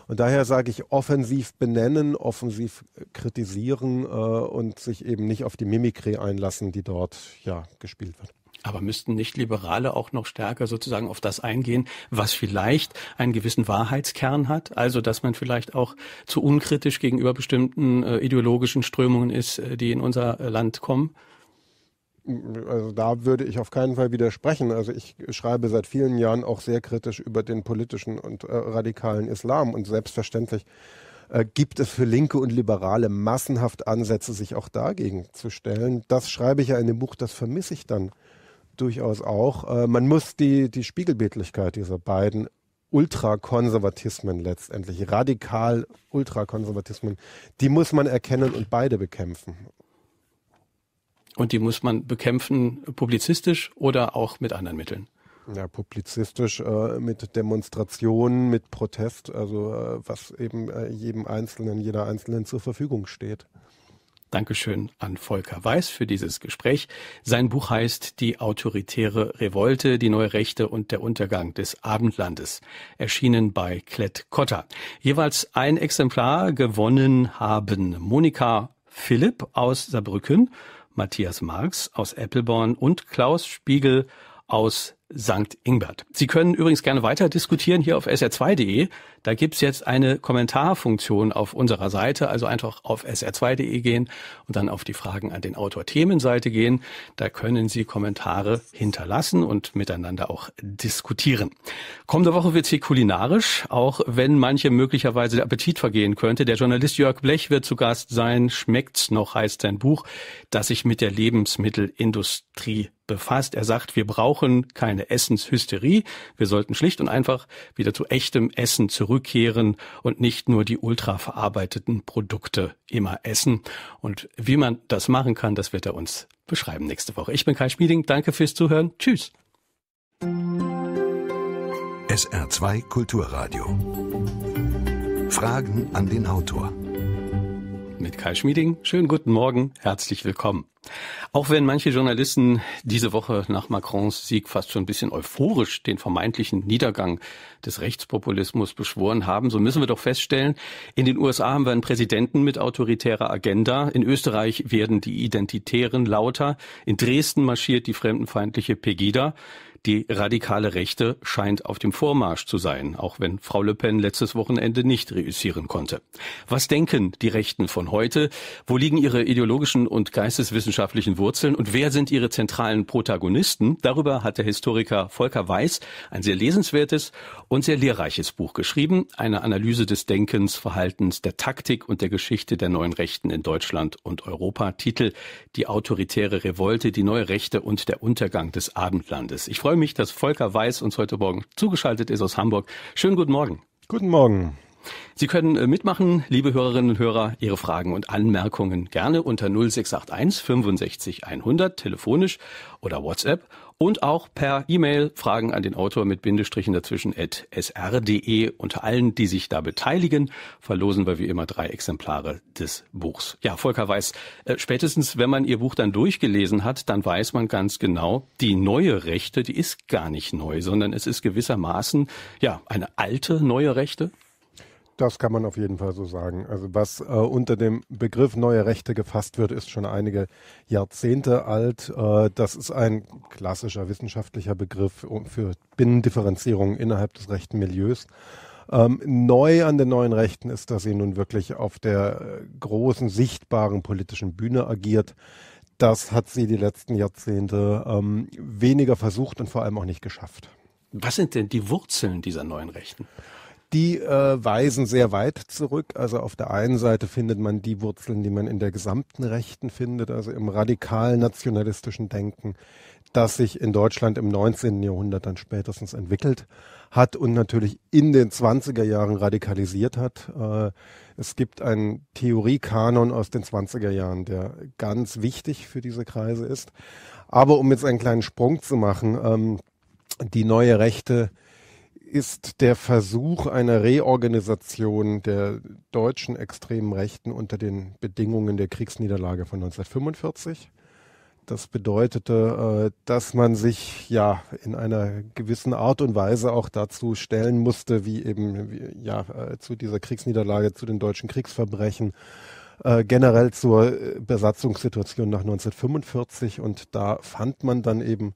Speaker 2: Und daher sage ich, offensiv benennen, offensiv kritisieren äh, und sich eben nicht auf die Mimikry einlassen, die
Speaker 1: dort ja gespielt wird. Aber müssten nicht Liberale auch noch stärker sozusagen auf das eingehen, was vielleicht einen gewissen Wahrheitskern hat? Also, dass man vielleicht auch zu unkritisch gegenüber bestimmten äh, ideologischen Strömungen ist, äh, die in unser äh, Land kommen?
Speaker 2: also da würde ich auf keinen Fall widersprechen. Also ich schreibe seit vielen Jahren auch sehr kritisch über den politischen und äh, radikalen Islam und selbstverständlich äh, gibt es für Linke und Liberale massenhaft Ansätze, sich auch dagegen zu stellen. Das schreibe ich ja in dem Buch, das vermisse ich dann durchaus auch. Äh, man muss die, die Spiegelbildlichkeit dieser beiden Ultrakonservatismen letztendlich, radikal Ultrakonservatismen, die muss man erkennen und beide bekämpfen.
Speaker 1: Und die muss man bekämpfen publizistisch oder auch mit anderen Mitteln? Ja, publizistisch äh,
Speaker 2: mit Demonstrationen, mit Protest, also äh, was eben äh, jedem Einzelnen, jeder Einzelnen zur Verfügung steht.
Speaker 1: Dankeschön an Volker Weiß für dieses Gespräch. Sein Buch heißt Die autoritäre Revolte, die neue Rechte und der Untergang des Abendlandes, erschienen bei Klett Cotta. Jeweils ein Exemplar gewonnen haben Monika Philipp aus Saarbrücken, Matthias Marx aus Appleborn und Klaus Spiegel aus St. Ingbert. Sie können übrigens gerne weiter diskutieren hier auf sr2.de. Da gibt's jetzt eine Kommentarfunktion auf unserer Seite, also einfach auf sr2.de gehen und dann auf die Fragen an den Autor-Themenseite gehen. Da können Sie Kommentare hinterlassen und miteinander auch diskutieren. Kommende Woche wird's hier kulinarisch, auch wenn manche möglicherweise der Appetit vergehen könnte. Der Journalist Jörg Blech wird zu Gast sein. Schmeckt's noch heißt sein Buch, das sich mit der Lebensmittelindustrie befasst. Er sagt, wir brauchen keine Essenshysterie. Wir sollten schlicht und einfach wieder zu echtem Essen zurück zurückkehren und nicht nur die ultraverarbeiteten Produkte immer essen. Und wie man das machen kann, das wird er uns beschreiben nächste Woche. Ich bin Kai Schmieding. Danke fürs Zuhören. Tschüss. SR2 Kulturradio. Fragen an den Autor mit Kai Schmieding. Schönen guten Morgen, herzlich willkommen. Auch wenn manche Journalisten diese Woche nach Macrons Sieg fast schon ein bisschen euphorisch den vermeintlichen Niedergang des Rechtspopulismus beschworen haben, so müssen wir doch feststellen, in den USA haben wir einen Präsidenten mit autoritärer Agenda, in Österreich werden die Identitären lauter, in Dresden marschiert die fremdenfeindliche Pegida, die radikale Rechte scheint auf dem Vormarsch zu sein, auch wenn Frau Le Pen letztes Wochenende nicht reüssieren konnte. Was denken die Rechten von heute? Wo liegen ihre ideologischen und geisteswissenschaftlichen Wurzeln? Und wer sind ihre zentralen Protagonisten? Darüber hat der Historiker Volker Weiß ein sehr lesenswertes und sehr lehrreiches Buch geschrieben. Eine Analyse des Denkens, Verhaltens, der Taktik und der Geschichte der neuen Rechten in Deutschland und Europa. Titel Die autoritäre Revolte, die neue Rechte und der Untergang des Abendlandes. Ich freue freue mich, dass Volker Weiß uns heute Morgen zugeschaltet ist aus Hamburg. Schönen guten Morgen. Guten Morgen. Sie können äh, mitmachen, liebe Hörerinnen und Hörer, Ihre Fragen und Anmerkungen gerne unter 0681 65 100 telefonisch oder WhatsApp und auch per E-Mail Fragen an den Autor mit Bindestrichen dazwischen at sr.de. Unter allen, die sich da beteiligen, verlosen wir wie immer drei Exemplare des Buchs. Ja, Volker weiß, äh, spätestens wenn man Ihr Buch dann durchgelesen hat, dann weiß man ganz genau, die neue Rechte, die ist gar nicht neu, sondern es ist gewissermaßen ja eine alte neue Rechte.
Speaker 2: Das kann man auf jeden Fall so sagen. Also was äh, unter dem Begriff neue Rechte gefasst wird, ist schon einige Jahrzehnte alt. Äh, das ist ein klassischer wissenschaftlicher Begriff für Binnendifferenzierung innerhalb des rechten Milieus. Ähm, neu an den neuen Rechten ist, dass sie nun wirklich auf der äh, großen, sichtbaren politischen Bühne agiert. Das hat sie die letzten Jahrzehnte ähm, weniger versucht und vor allem auch nicht geschafft. Was sind denn die Wurzeln dieser neuen Rechten? die äh, weisen sehr weit zurück. Also auf der einen Seite findet man die Wurzeln, die man in der gesamten Rechten findet, also im radikalen nationalistischen Denken, das sich in Deutschland im 19. Jahrhundert dann spätestens entwickelt hat und natürlich in den 20er Jahren radikalisiert hat. Äh, es gibt einen Theoriekanon aus den 20er Jahren, der ganz wichtig für diese Kreise ist. Aber um jetzt einen kleinen Sprung zu machen, ähm, die neue Rechte ist der Versuch einer Reorganisation der deutschen extremen Rechten unter den Bedingungen der Kriegsniederlage von 1945. Das bedeutete, äh, dass man sich ja in einer gewissen Art und Weise auch dazu stellen musste, wie eben ja äh, zu dieser Kriegsniederlage, zu den deutschen Kriegsverbrechen, äh, generell zur Besatzungssituation nach 1945. Und da fand man dann eben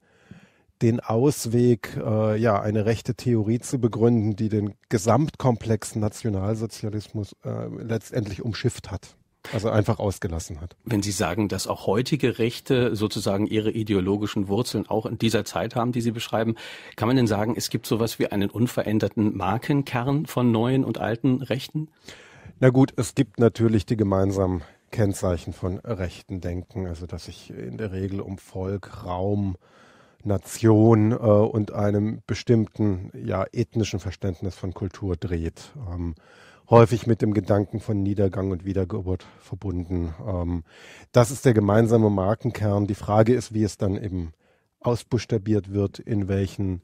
Speaker 2: den Ausweg, äh, ja, eine rechte Theorie zu begründen, die den gesamtkomplexen Nationalsozialismus äh, letztendlich umschifft hat. Also einfach
Speaker 1: ausgelassen hat. Wenn Sie sagen, dass auch heutige Rechte sozusagen ihre ideologischen Wurzeln auch in dieser Zeit haben, die Sie beschreiben, kann man denn sagen, es gibt sowas wie einen unveränderten Markenkern von neuen und alten Rechten? Na gut, es gibt
Speaker 2: natürlich die gemeinsamen Kennzeichen von
Speaker 1: rechten Denken, also dass sich in der Regel um
Speaker 2: Volk, Raum, Nation äh, und einem bestimmten ja, ethnischen Verständnis von Kultur dreht. Ähm, häufig mit dem Gedanken von Niedergang und Wiedergeburt verbunden. Ähm, das ist der gemeinsame Markenkern. Die Frage ist, wie es dann eben ausbuchstabiert wird, in welchen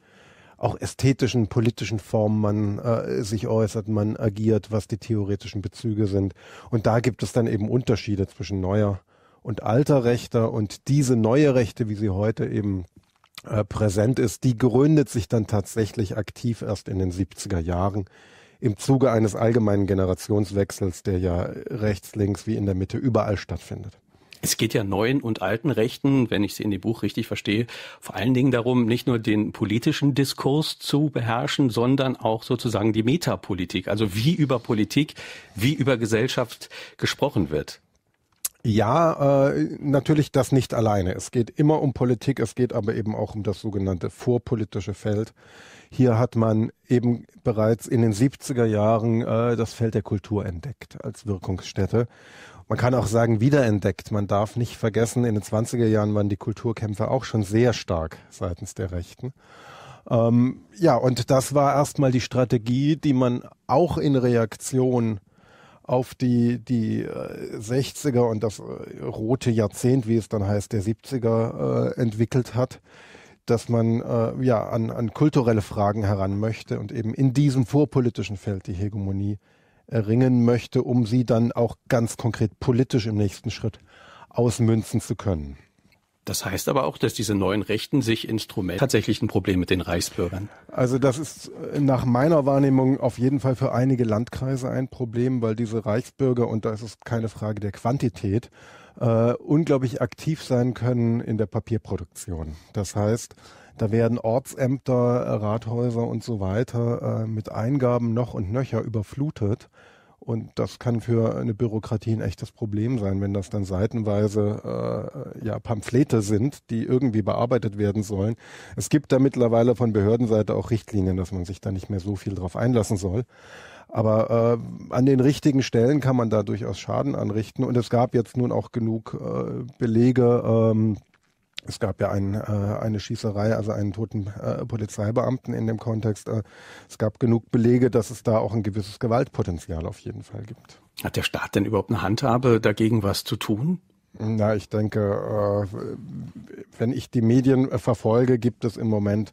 Speaker 2: auch ästhetischen, politischen Formen man äh, sich äußert, man agiert, was die theoretischen Bezüge sind. Und da gibt es dann eben Unterschiede zwischen neuer und alter Rechter und diese neue Rechte, wie sie heute eben äh, präsent ist, die gründet sich dann tatsächlich aktiv erst in den 70er Jahren im Zuge eines allgemeinen Generationswechsels, der ja rechts, links wie in der Mitte überall stattfindet.
Speaker 1: Es geht ja neuen und alten Rechten, wenn ich sie in dem Buch richtig verstehe, vor allen Dingen darum, nicht nur den politischen Diskurs zu beherrschen, sondern auch sozusagen die Metapolitik, also wie über Politik, wie über Gesellschaft gesprochen wird.
Speaker 2: Ja, äh, natürlich das nicht alleine. Es geht immer um Politik, es geht aber eben auch um das sogenannte vorpolitische Feld. Hier hat man eben bereits in den 70er Jahren äh, das Feld der Kultur entdeckt als Wirkungsstätte. Man kann auch sagen, wiederentdeckt. Man darf nicht vergessen, in den 20er Jahren waren die Kulturkämpfe auch schon sehr stark seitens der Rechten. Ähm, ja, und das war erstmal die Strategie, die man auch in Reaktion auf die, die 60er äh, und das äh, rote Jahrzehnt, wie es dann heißt, der 70er äh, entwickelt hat, dass man äh, ja an, an kulturelle Fragen heran möchte und eben in diesem vorpolitischen Feld die Hegemonie erringen möchte, um sie dann auch ganz konkret politisch im nächsten Schritt ausmünzen zu können.
Speaker 1: Das heißt aber auch, dass diese neuen Rechten sich Instrument tatsächlich ein Problem mit den Reichsbürgern.
Speaker 2: Also das ist äh, nach meiner Wahrnehmung auf jeden Fall für einige Landkreise ein Problem, weil diese Reichsbürger, und da ist es keine Frage der Quantität, äh, unglaublich aktiv sein können in der Papierproduktion. Das heißt, da werden Ortsämter, Rathäuser und so weiter äh, mit Eingaben noch und nöcher überflutet. Und das kann für eine Bürokratie ein echtes Problem sein, wenn das dann seitenweise äh, ja, Pamphlete sind, die irgendwie bearbeitet werden sollen. Es gibt da mittlerweile von Behördenseite auch Richtlinien, dass man sich da nicht mehr so viel drauf einlassen soll. Aber äh, an den richtigen Stellen kann man da durchaus Schaden anrichten. Und es gab jetzt nun auch genug äh, Belege, ähm, es gab ja ein, äh, eine Schießerei, also einen toten äh, Polizeibeamten in dem Kontext. Äh, es gab genug Belege, dass es da auch ein gewisses Gewaltpotenzial auf jeden Fall gibt.
Speaker 1: Hat der Staat denn überhaupt eine Handhabe, dagegen was zu tun? Na, ich denke, äh,
Speaker 2: wenn ich die Medien äh, verfolge, gibt es im Moment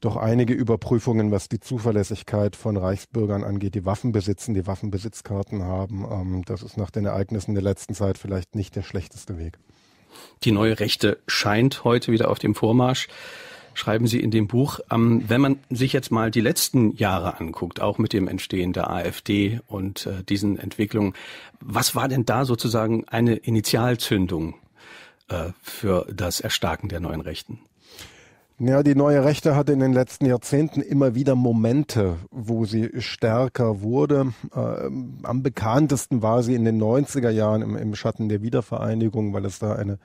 Speaker 2: doch einige Überprüfungen, was die Zuverlässigkeit von Reichsbürgern angeht, die Waffen besitzen, die Waffenbesitzkarten haben. Ähm, das ist nach den Ereignissen der letzten Zeit vielleicht nicht der schlechteste Weg.
Speaker 1: Die neue Rechte scheint heute wieder auf dem Vormarsch schreiben Sie in dem Buch. Ähm, wenn man sich jetzt mal die letzten Jahre anguckt, auch mit dem Entstehen der AfD und äh, diesen Entwicklungen, was war denn da sozusagen eine Initialzündung äh, für das Erstarken der neuen Rechten?
Speaker 2: Ja, die neue Rechte hatte in den letzten Jahrzehnten immer wieder Momente, wo sie stärker wurde. Ähm, am bekanntesten war sie in den 90er Jahren im, im Schatten der Wiedervereinigung, weil es da eine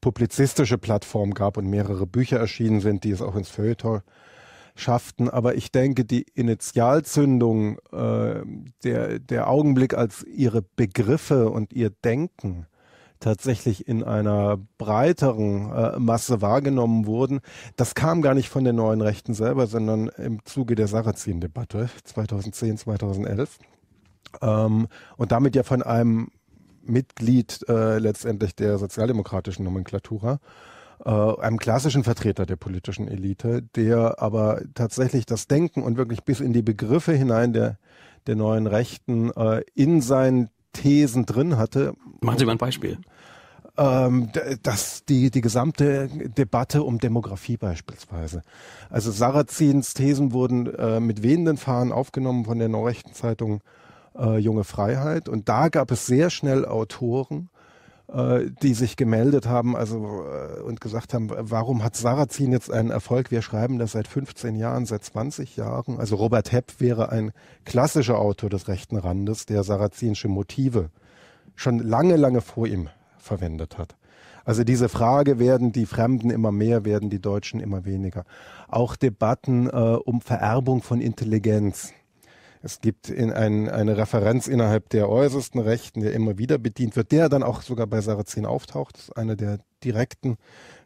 Speaker 2: publizistische Plattform gab und mehrere Bücher erschienen sind, die es auch ins Feuilleton schafften. Aber ich denke, die Initialzündung, äh, der, der Augenblick, als ihre Begriffe und ihr Denken tatsächlich in einer breiteren äh, Masse wahrgenommen wurden. Das kam gar nicht von den neuen Rechten selber, sondern im Zuge der Sarrazin-Debatte 2010, 2011. Ähm, und damit ja von einem Mitglied äh, letztendlich der sozialdemokratischen Nomenklatura äh, einem klassischen Vertreter der politischen Elite, der aber tatsächlich das Denken und wirklich bis in die Begriffe hinein der, der neuen Rechten äh, in seinen Thesen drin hatte. Machen Sie mal ein Beispiel. Ähm, dass die, die gesamte Debatte um Demografie beispielsweise. Also Sarrazins Thesen wurden äh, mit wehenden Fahnen aufgenommen von der Neurechten Zeitung äh, Junge Freiheit. Und da gab es sehr schnell Autoren, äh, die sich gemeldet haben also äh, und gesagt haben, warum hat Sarrazin jetzt einen Erfolg? Wir schreiben das seit 15 Jahren, seit 20 Jahren. Also Robert Hepp wäre ein klassischer Autor des rechten Randes, der sarazinische Motive schon lange, lange vor ihm verwendet hat. Also diese Frage werden die Fremden immer mehr, werden die Deutschen immer weniger. Auch Debatten äh, um Vererbung von Intelligenz es gibt in ein, eine Referenz innerhalb der äußersten Rechten, der immer wieder bedient wird, der dann auch sogar bei Sarrazin auftaucht. Das ist eine der direkten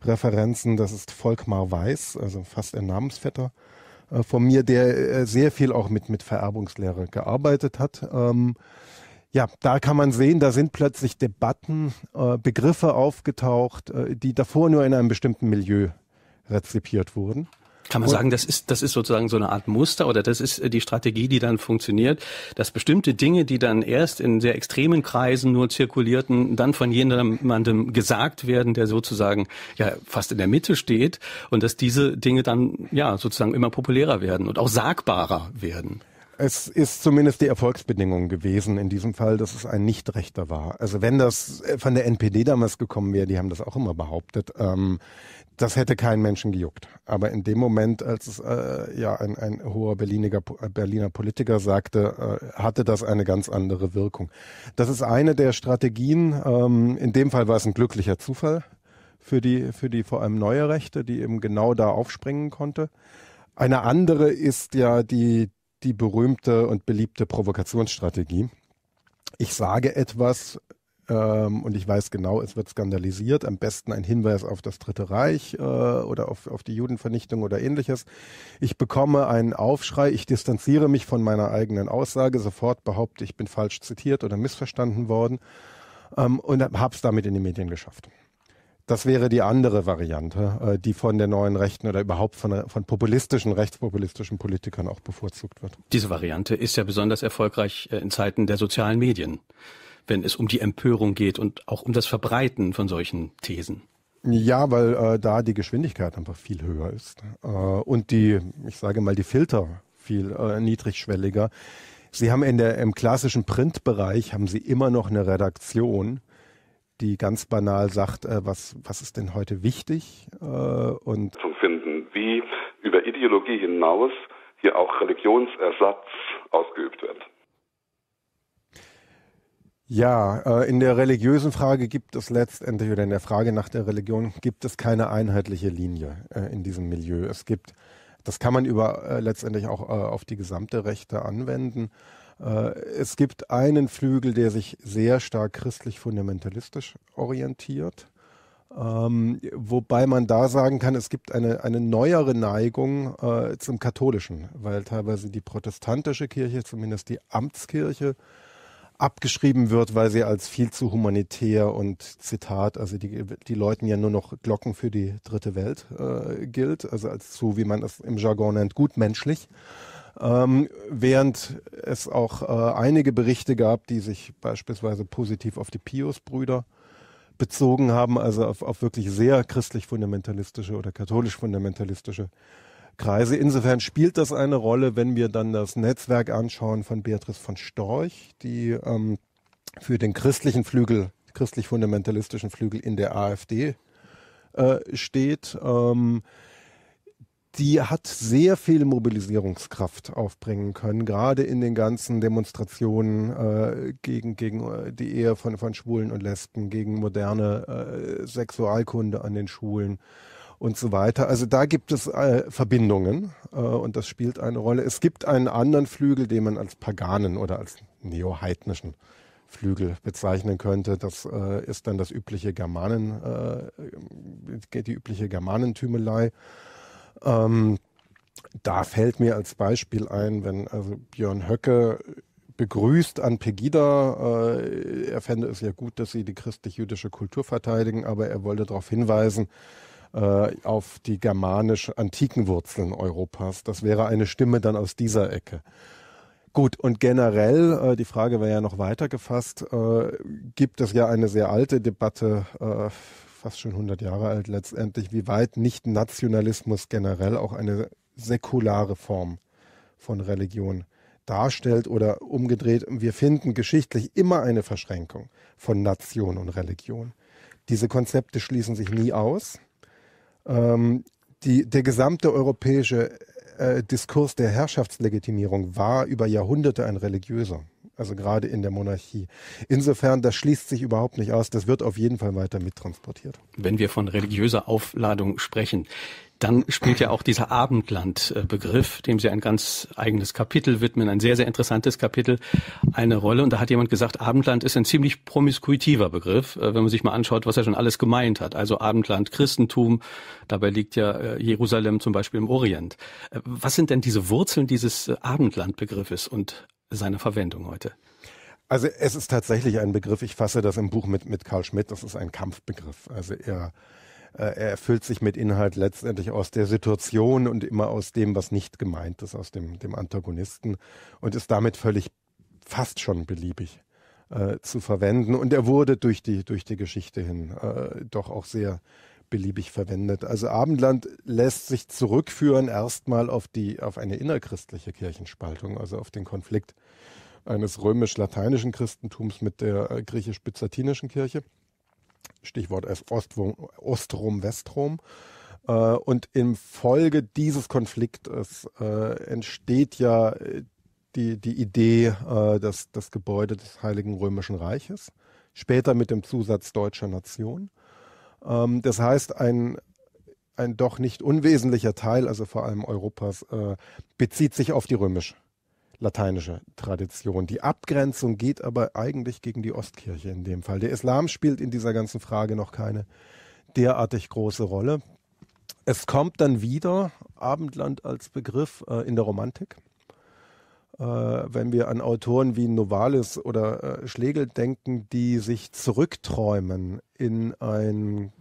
Speaker 2: Referenzen. Das ist Volkmar Weiß, also fast ein Namensvetter äh, von mir, der äh, sehr viel auch mit, mit Vererbungslehre gearbeitet hat. Ähm, ja, da kann man sehen, da sind plötzlich Debatten, äh, Begriffe aufgetaucht, äh, die davor nur in einem bestimmten Milieu rezipiert wurden.
Speaker 1: Kann man sagen, das ist, das ist sozusagen so eine Art Muster oder das ist äh, die Strategie, die dann funktioniert, dass bestimmte Dinge, die dann erst in sehr extremen Kreisen nur zirkulierten, dann von jemandem gesagt werden, der sozusagen ja fast in der Mitte steht und dass diese Dinge dann ja sozusagen immer populärer werden und auch sagbarer werden.
Speaker 2: Es ist zumindest die Erfolgsbedingung gewesen in diesem Fall, dass es ein Nichtrechter war. Also wenn das äh, von der NPD damals gekommen wäre, die haben das auch immer behauptet, ähm, das hätte keinen Menschen gejuckt. Aber in dem Moment, als es äh, ja ein, ein hoher Berliner, äh, Berliner Politiker sagte, äh, hatte das eine ganz andere Wirkung. Das ist eine der Strategien. Ähm, in dem Fall war es ein glücklicher Zufall für die, für die vor allem neue Rechte, die eben genau da aufspringen konnte. Eine andere ist ja die, die berühmte und beliebte Provokationsstrategie. Ich sage etwas ähm, und ich weiß genau, es wird skandalisiert, am besten ein Hinweis auf das Dritte Reich äh, oder auf, auf die Judenvernichtung oder ähnliches. Ich bekomme einen Aufschrei, ich distanziere mich von meiner eigenen Aussage, sofort behaupte, ich bin falsch zitiert oder missverstanden worden ähm, und habe es damit in die Medien geschafft. Das wäre die andere Variante, äh, die von der neuen Rechten oder überhaupt von, von populistischen, rechtspopulistischen Politikern auch bevorzugt wird.
Speaker 1: Diese Variante ist ja besonders erfolgreich äh, in Zeiten der sozialen Medien, wenn es um die Empörung geht und auch um das Verbreiten von solchen Thesen.
Speaker 2: Ja, weil äh, da die Geschwindigkeit einfach viel höher ist ne? äh, und die, ich sage mal, die Filter viel äh, niedrigschwelliger. Sie haben in der im klassischen Printbereich haben Sie immer noch eine Redaktion, die ganz banal sagt, äh, was, was ist denn heute wichtig äh, und
Speaker 3: zu finden, wie über Ideologie hinaus hier auch Religionsersatz ausgeübt wird.
Speaker 2: Ja, äh, in der religiösen Frage gibt es letztendlich oder in der Frage nach der Religion gibt es keine einheitliche Linie äh, in diesem Milieu. Es gibt, das kann man über äh, letztendlich auch auf die gesamte Rechte anwenden. Äh, es gibt einen Flügel, der sich sehr stark christlich-fundamentalistisch orientiert. Ähm, wobei man da sagen kann, es gibt eine, eine neuere Neigung äh, zum Katholischen, weil teilweise die protestantische Kirche, zumindest die Amtskirche, abgeschrieben wird, weil sie als viel zu humanitär und Zitat, also die, die Leuten ja nur noch Glocken für die dritte Welt äh, gilt, also als zu, wie man es im Jargon nennt, gutmenschlich. Ähm, während es auch äh, einige Berichte gab, die sich beispielsweise positiv auf die Pius-Brüder bezogen haben, also auf, auf wirklich sehr christlich-fundamentalistische oder katholisch-fundamentalistische Kreise. Insofern spielt das eine Rolle, wenn wir dann das Netzwerk anschauen von Beatrice von Storch, die ähm, für den christlichen Flügel, christlich-fundamentalistischen Flügel in der AfD äh, steht. Ähm, die hat sehr viel Mobilisierungskraft aufbringen können, gerade in den ganzen Demonstrationen äh, gegen, gegen äh, die Ehe von, von Schwulen und Lesben, gegen moderne äh, Sexualkunde an den Schulen und so weiter. Also da gibt es äh, Verbindungen äh, und das spielt eine Rolle. Es gibt einen anderen Flügel, den man als paganen oder als neoheidnischen Flügel bezeichnen könnte. Das äh, ist dann das übliche Germanen, die übliche Germanentümelei. Ähm, da fällt mir als Beispiel ein, wenn also Björn Höcke begrüßt an Pegida, äh, er fände es ja gut, dass sie die christlich-jüdische Kultur verteidigen, aber er wollte darauf hinweisen, äh, auf die germanisch-antiken Wurzeln Europas. Das wäre eine Stimme dann aus dieser Ecke. Gut, und generell, äh, die Frage wäre ja noch weiter gefasst, äh, gibt es ja eine sehr alte Debatte fast schon 100 Jahre alt letztendlich, wie weit nicht Nationalismus generell auch eine säkulare Form von Religion darstellt oder umgedreht. Wir finden geschichtlich immer eine Verschränkung von Nation und Religion. Diese Konzepte schließen sich nie aus. Ähm, die, der gesamte europäische äh, Diskurs der Herrschaftslegitimierung war über Jahrhunderte ein religiöser also gerade in der Monarchie. Insofern, das schließt sich überhaupt nicht aus. Das wird auf jeden Fall weiter mittransportiert.
Speaker 1: Wenn wir von religiöser Aufladung sprechen, dann spielt ja auch dieser Abendland-Begriff, dem Sie ein ganz eigenes Kapitel widmen, ein sehr, sehr interessantes Kapitel, eine Rolle. Und da hat jemand gesagt, Abendland ist ein ziemlich promiskuitiver Begriff, äh, wenn man sich mal anschaut, was er schon alles gemeint hat. Also Abendland, Christentum, dabei liegt ja äh, Jerusalem zum Beispiel im Orient. Äh, was sind denn diese Wurzeln dieses Abendland-Begriffes und seine Verwendung heute?
Speaker 2: Also es ist
Speaker 1: tatsächlich ein Begriff,
Speaker 2: ich fasse das im Buch mit, mit Karl Schmidt, das ist ein Kampfbegriff. Also er, äh, er erfüllt sich mit Inhalt letztendlich aus der Situation und immer aus dem, was nicht gemeint ist, aus dem, dem Antagonisten und ist damit völlig fast schon beliebig äh, zu verwenden. Und er wurde durch die, durch die Geschichte hin äh, doch auch sehr beliebig verwendet. Also Abendland lässt sich zurückführen erstmal auf die, auf eine innerchristliche Kirchenspaltung, also auf den Konflikt eines römisch-lateinischen Christentums mit der äh, griechisch-byzantinischen Kirche. Stichwort Ostrom-Westrom. Äh, und im Folge dieses Konfliktes äh, entsteht ja die, die Idee, dass das Gebäude des Heiligen Römischen Reiches, später mit dem Zusatz deutscher Nation. Ähm, das heißt, ein, ein doch nicht unwesentlicher Teil, also vor allem Europas, äh, bezieht sich auf die römisch lateinische Tradition. Die Abgrenzung geht aber eigentlich gegen die Ostkirche in dem Fall. Der Islam spielt in dieser ganzen Frage noch keine derartig große Rolle. Es kommt dann wieder Abendland als Begriff äh, in der Romantik. Äh, wenn wir an Autoren wie Novalis oder äh, Schlegel denken, die sich zurückträumen in ein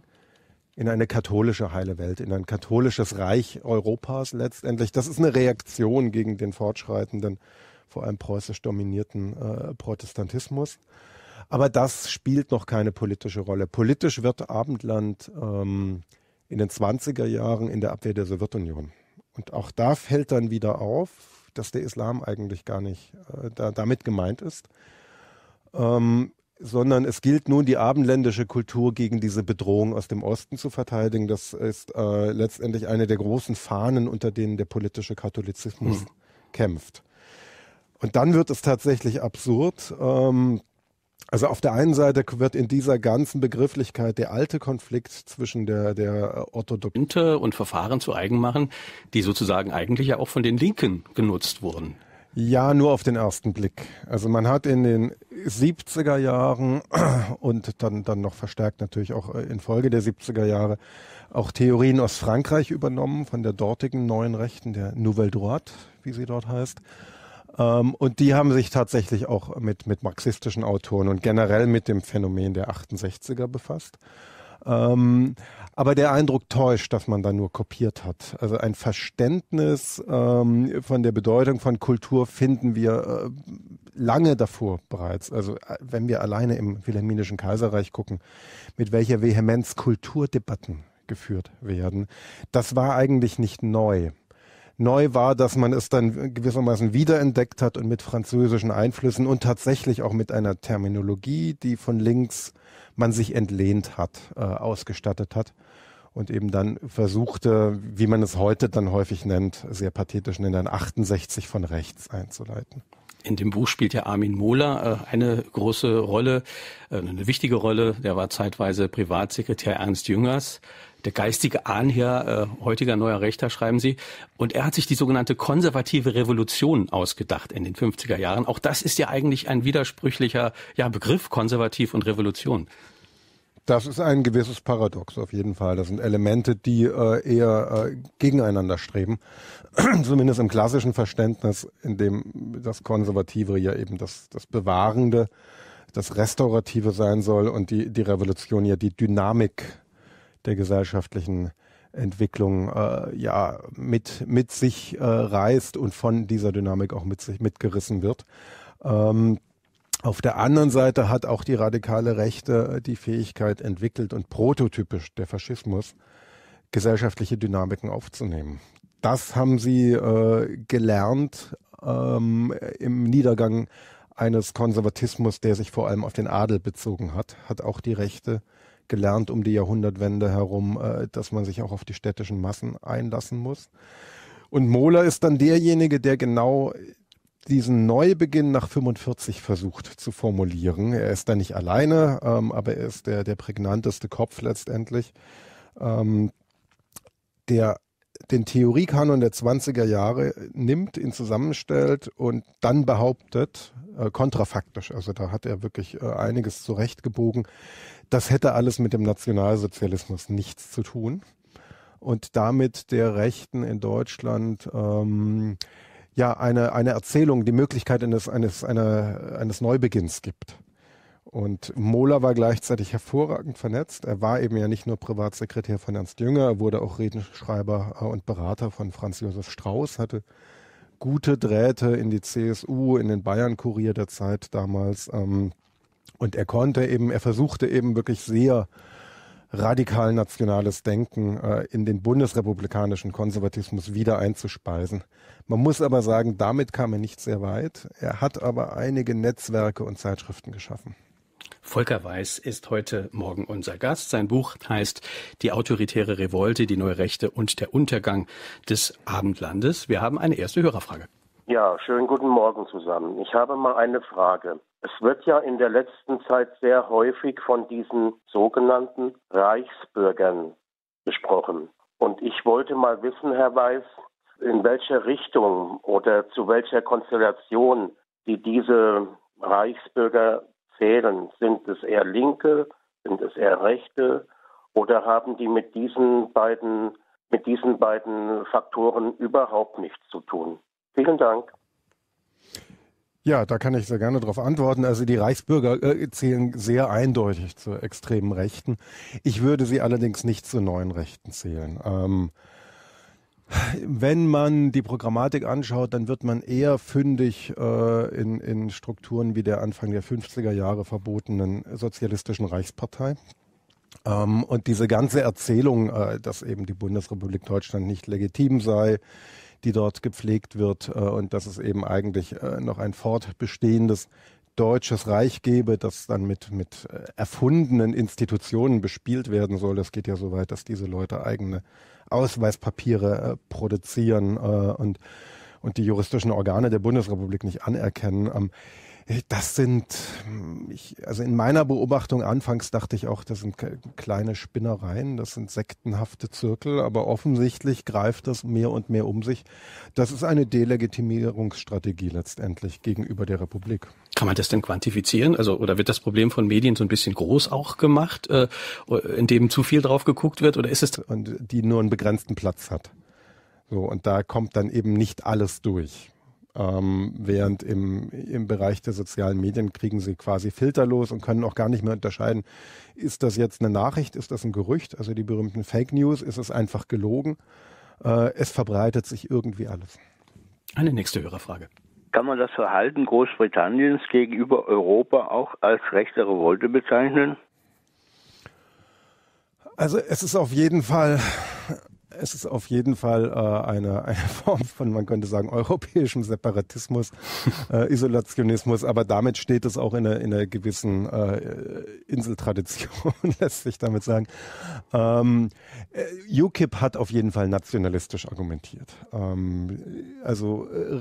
Speaker 2: in eine katholische heile Welt, in ein katholisches Reich Europas letztendlich. Das ist eine Reaktion gegen den fortschreitenden, vor allem preußisch dominierten äh, Protestantismus. Aber das spielt noch keine politische Rolle. Politisch wird Abendland ähm, in den 20er Jahren in der Abwehr der Sowjetunion. Und auch da fällt dann wieder auf, dass der Islam eigentlich gar nicht äh, da, damit gemeint ist, ähm, sondern es gilt nun, die abendländische Kultur gegen diese Bedrohung aus dem Osten zu verteidigen. Das ist äh, letztendlich eine der großen Fahnen, unter denen der politische Katholizismus mhm. kämpft. Und dann wird es tatsächlich absurd. Ähm, also auf der einen Seite wird in dieser ganzen Begrifflichkeit der alte Konflikt zwischen der, der äh,
Speaker 1: Orthodoxie und Verfahren zu eigen machen, die sozusagen eigentlich ja auch von den Linken genutzt wurden.
Speaker 2: Ja, nur auf den ersten Blick. Also man hat in den 70er Jahren und dann, dann noch verstärkt natürlich auch äh, infolge der 70er Jahre auch Theorien aus Frankreich übernommen von der dortigen neuen Rechten, der Nouvelle Droite, wie sie dort heißt. Ähm, und die haben sich tatsächlich auch mit, mit marxistischen Autoren und generell mit dem Phänomen der 68er befasst. Ähm, aber der Eindruck täuscht, dass man da nur kopiert hat. Also ein Verständnis ähm, von der Bedeutung von Kultur finden wir äh, lange davor bereits. Also äh, wenn wir alleine im Wilhelminischen Kaiserreich gucken, mit welcher Vehemenz Kulturdebatten geführt werden, das war eigentlich nicht neu neu war, dass man es dann gewissermaßen wiederentdeckt hat und mit französischen Einflüssen und tatsächlich auch mit einer Terminologie, die von links man sich entlehnt hat, äh, ausgestattet hat und eben dann versuchte, wie man es heute dann häufig nennt, sehr pathetisch nennt, dann 68 von rechts einzuleiten.
Speaker 1: In dem Buch spielt ja Armin Mohler äh, eine große Rolle, äh, eine wichtige Rolle. Der war zeitweise Privatsekretär Ernst Jüngers der geistige Ahnherr, äh, heutiger neuer Rechter, schreiben Sie. Und er hat sich die sogenannte konservative Revolution ausgedacht in den 50er Jahren. Auch das ist ja eigentlich ein widersprüchlicher ja, Begriff, konservativ und Revolution.
Speaker 2: Das ist ein gewisses Paradox auf jeden Fall. Das sind Elemente, die äh, eher äh, gegeneinander streben. Zumindest im klassischen Verständnis, in dem das Konservative ja eben das, das Bewahrende, das Restaurative sein soll und die, die Revolution ja die Dynamik der gesellschaftlichen Entwicklung äh, ja mit mit sich äh, reißt und von dieser Dynamik auch mit sich mitgerissen wird. Ähm, auf der anderen Seite hat auch die radikale Rechte äh, die Fähigkeit entwickelt und prototypisch der Faschismus gesellschaftliche Dynamiken aufzunehmen. Das haben sie äh, gelernt ähm, im Niedergang eines Konservatismus, der sich vor allem auf den Adel bezogen hat, hat auch die Rechte gelernt um die Jahrhundertwende herum, äh, dass man sich auch auf die städtischen Massen einlassen muss. Und Mohler ist dann derjenige, der genau diesen Neubeginn nach 45 versucht zu formulieren. Er ist da nicht alleine, ähm, aber er ist der, der prägnanteste Kopf letztendlich, ähm, der den Theoriekanon der 20er Jahre nimmt, ihn zusammenstellt und dann behauptet, äh, kontrafaktisch, also da hat er wirklich äh, einiges zurechtgebogen, das hätte alles mit dem Nationalsozialismus nichts zu tun und damit der Rechten in Deutschland ähm, ja eine, eine Erzählung, die Möglichkeit eines, eines, einer, eines Neubeginns gibt. Und Mohler war gleichzeitig hervorragend vernetzt. Er war eben ja nicht nur Privatsekretär von Ernst Jünger, er wurde auch Redenschreiber äh, und Berater von Franz Josef Strauß, hatte gute Drähte in die CSU, in den Bayern-Kurier der Zeit damals. Ähm, und er konnte eben, er versuchte eben wirklich sehr radikal nationales Denken äh, in den bundesrepublikanischen Konservatismus wieder einzuspeisen. Man muss aber sagen, damit kam er nicht sehr weit. Er hat aber einige Netzwerke und Zeitschriften geschaffen.
Speaker 1: Volker Weiß ist heute Morgen unser Gast. Sein Buch heißt Die autoritäre Revolte, die neue Rechte und der Untergang des Abendlandes. Wir haben eine erste Hörerfrage.
Speaker 3: Ja, schönen guten Morgen zusammen. Ich habe mal eine Frage. Es wird ja in der letzten Zeit sehr häufig von diesen sogenannten Reichsbürgern gesprochen. Und ich wollte mal wissen, Herr Weiß, in welcher Richtung oder zu welcher Konstellation die diese Reichsbürger zählen. Sind es eher Linke, sind es eher Rechte oder haben die mit diesen beiden, mit diesen beiden Faktoren überhaupt nichts zu tun? Vielen Dank.
Speaker 2: Ja, da kann ich sehr gerne darauf antworten. Also die Reichsbürger äh, zählen sehr eindeutig zur extremen Rechten. Ich würde sie allerdings nicht zu neuen Rechten zählen. Ähm, wenn man die Programmatik anschaut, dann wird man eher fündig äh, in, in Strukturen wie der Anfang der 50er Jahre verbotenen Sozialistischen Reichspartei. Ähm, und diese ganze Erzählung, äh, dass eben die Bundesrepublik Deutschland nicht legitim sei, die dort gepflegt wird äh, und dass es eben eigentlich äh, noch ein fortbestehendes deutsches Reich gebe, das dann mit, mit äh, erfundenen Institutionen bespielt werden soll. Das geht ja so weit, dass diese Leute eigene Ausweispapiere produzieren und, und die juristischen Organe der Bundesrepublik nicht anerkennen. Ähm, äh, das sind, hm, ich, also in meiner Beobachtung anfangs dachte ich auch, das sind kleine Spinnereien, das sind sektenhafte Zirkel, aber offensichtlich greift das mehr und mehr um sich. Das ist eine Delegitimierungsstrategie
Speaker 1: letztendlich gegenüber der Republik. Kann man das denn quantifizieren? Also, oder wird das Problem von Medien so ein bisschen groß auch gemacht, äh, indem zu viel drauf geguckt wird, oder ist es? Und die nur
Speaker 2: einen begrenzten Platz hat. So, und da kommt dann eben nicht alles durch. Ähm, während im, im Bereich der sozialen Medien kriegen sie quasi filterlos und können auch gar nicht mehr unterscheiden, ist das jetzt eine Nachricht, ist das ein Gerücht, also die berühmten Fake News, ist es einfach gelogen. Äh, es verbreitet sich irgendwie alles.
Speaker 1: Eine nächste Hörerfrage.
Speaker 3: Kann man das Verhalten Großbritanniens gegenüber Europa auch als rechte Revolte bezeichnen?
Speaker 2: Also es ist auf jeden Fall es ist auf jeden Fall äh, eine, eine Form von, man könnte sagen, europäischem Separatismus, äh, Isolationismus, aber damit steht es auch in einer, in einer gewissen äh, Inseltradition, lässt sich damit sagen. Ähm, äh, UKIP hat auf jeden Fall nationalistisch argumentiert. Ähm, also äh,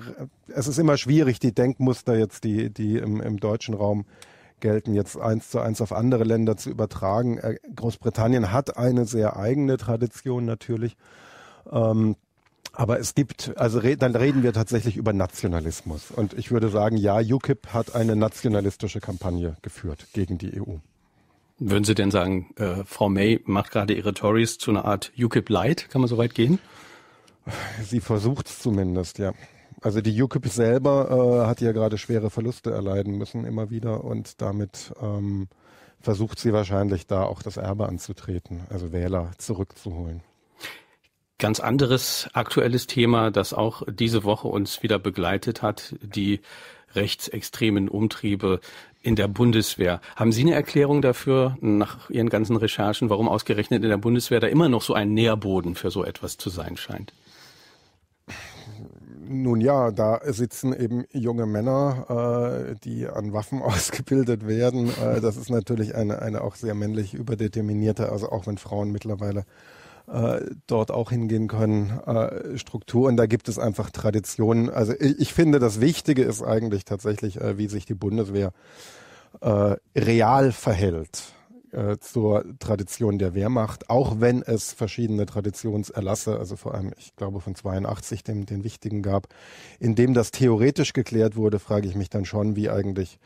Speaker 2: es ist immer schwierig, die Denkmuster jetzt, die, die im, im deutschen Raum äh, gelten, jetzt eins zu eins auf andere Länder zu übertragen. Äh, Großbritannien hat eine sehr eigene Tradition natürlich. Ähm, aber es gibt, also re dann reden wir tatsächlich über Nationalismus. Und ich würde sagen, ja, UKIP hat eine nationalistische Kampagne geführt gegen die EU.
Speaker 1: Würden Sie denn sagen, äh, Frau May macht gerade ihre Tories zu einer Art UKIP-Light? Kann man so weit gehen? Sie versucht es zumindest, ja. Also die UKIP
Speaker 2: selber äh, hat ja gerade schwere Verluste erleiden müssen immer wieder und damit ähm, versucht sie wahrscheinlich da auch das Erbe anzutreten, also Wähler zurückzuholen.
Speaker 1: Ganz anderes aktuelles Thema, das auch diese Woche uns wieder begleitet hat, die rechtsextremen Umtriebe in der Bundeswehr. Haben Sie eine Erklärung dafür, nach Ihren ganzen Recherchen, warum ausgerechnet in der Bundeswehr da immer noch so ein Nährboden für so etwas zu sein scheint?
Speaker 2: Nun ja, da sitzen eben junge Männer, äh, die an Waffen ausgebildet werden. Äh, das ist natürlich eine, eine auch sehr männlich überdeterminierte, also auch wenn Frauen mittlerweile äh, dort auch hingehen können, äh, Struktur. Und da gibt es einfach Traditionen. Also ich, ich finde, das Wichtige ist eigentlich tatsächlich, äh, wie sich die Bundeswehr äh, real verhält. Äh, zur Tradition der Wehrmacht, auch wenn es verschiedene Traditionserlasse, also vor allem, ich glaube, von 82, dem, den wichtigen gab, in dem das theoretisch geklärt wurde, frage ich mich dann schon, wie eigentlich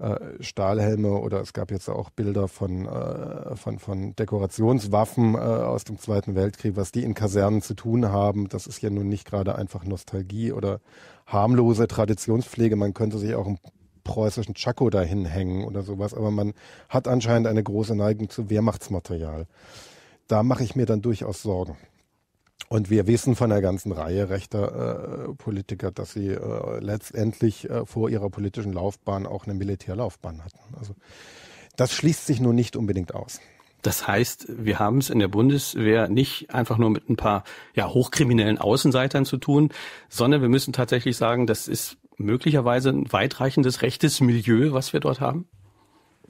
Speaker 2: äh, Stahlhelme oder es gab jetzt auch Bilder von, äh, von, von Dekorationswaffen aus dem Zweiten Weltkrieg, was die in Kasernen zu tun haben. Das ist ja nun nicht gerade einfach Nostalgie oder harmlose Traditionspflege. Man könnte sich auch ein preußischen Chaco dahin hängen oder sowas, aber man hat anscheinend eine große Neigung zu Wehrmachtsmaterial. Da mache ich mir dann durchaus Sorgen. Und wir wissen von einer ganzen Reihe rechter äh, Politiker, dass sie äh, letztendlich äh, vor ihrer politischen Laufbahn auch eine Militärlaufbahn hatten. Also das
Speaker 1: schließt sich nun nicht unbedingt aus. Das heißt, wir haben es in der Bundeswehr nicht einfach nur mit ein paar ja, hochkriminellen Außenseitern zu tun, sondern wir müssen tatsächlich sagen, das ist möglicherweise ein weitreichendes rechtes Milieu, was wir dort haben?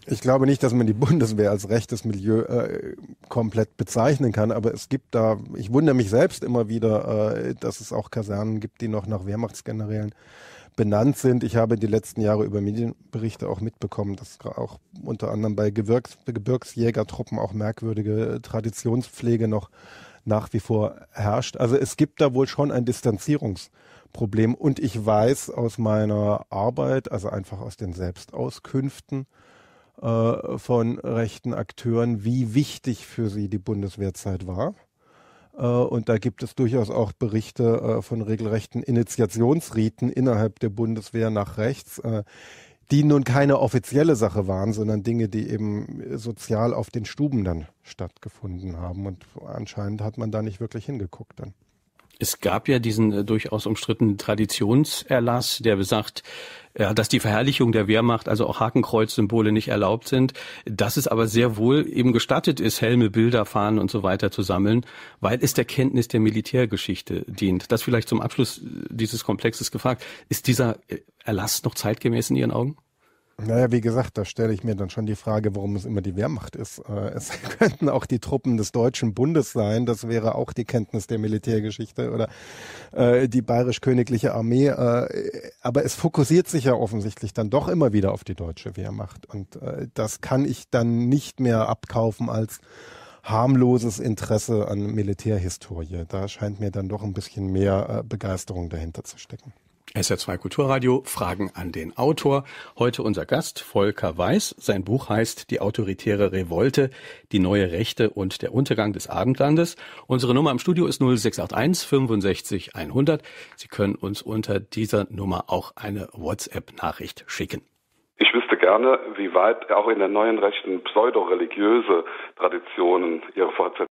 Speaker 2: Ich glaube nicht, dass man die Bundeswehr als rechtes Milieu äh, komplett bezeichnen kann, aber es gibt da, ich wundere mich selbst immer wieder, äh, dass es auch Kasernen gibt, die noch nach Wehrmachtsgenerälen benannt sind. Ich habe die letzten Jahre über Medienberichte auch mitbekommen, dass auch unter anderem bei Gebirgs Gebirgsjägertruppen auch merkwürdige Traditionspflege noch nach wie vor herrscht. Also es gibt da wohl schon ein Distanzierungs- Problem. Und ich weiß aus meiner Arbeit, also einfach aus den Selbstauskünften äh, von rechten Akteuren, wie wichtig für sie die Bundeswehrzeit war. Äh, und da gibt es durchaus auch Berichte äh, von regelrechten Initiationsriten innerhalb der Bundeswehr nach rechts äh, die nun keine offizielle Sache waren, sondern Dinge, die eben sozial auf den Stuben dann stattgefunden haben. Und anscheinend hat man da nicht wirklich hingeguckt dann.
Speaker 1: Es gab ja diesen äh, durchaus umstrittenen Traditionserlass, der besagt, ja, äh, dass die Verherrlichung der Wehrmacht, also auch Hakenkreuz-Symbole nicht erlaubt sind, dass es aber sehr wohl eben gestattet ist, Helme, Bilder, Fahnen und so weiter zu sammeln, weil es der Kenntnis der Militärgeschichte dient. Das vielleicht zum Abschluss äh, dieses Komplexes gefragt. Ist dieser äh, Erlass noch zeitgemäß in Ihren Augen?
Speaker 2: Naja, wie gesagt, da stelle ich mir dann schon die Frage, warum es immer die Wehrmacht ist. Äh, es könnten auch die Truppen des Deutschen Bundes sein, das wäre auch die Kenntnis der Militärgeschichte oder äh, die bayerisch-königliche Armee. Äh, aber es fokussiert sich ja offensichtlich dann doch immer wieder auf die deutsche Wehrmacht. Und das kann ich dann nicht mehr abkaufen als harmloses Interesse an Militärhistorie. Da scheint mir dann doch ein bisschen mehr Begeisterung dahinter zu stecken.
Speaker 1: SR2 Kulturradio, Fragen an den Autor. Heute unser Gast, Volker Weiß. Sein Buch heißt Die autoritäre Revolte, die neue Rechte und der Untergang des Abendlandes. Unsere Nummer im Studio ist 0681 65 100. Sie können uns unter dieser Nummer auch eine WhatsApp-Nachricht schicken.
Speaker 2: Ich wüsste gerne, wie weit auch in der neuen Rechten pseudoreligiöse Traditionen ihre Fortsetzung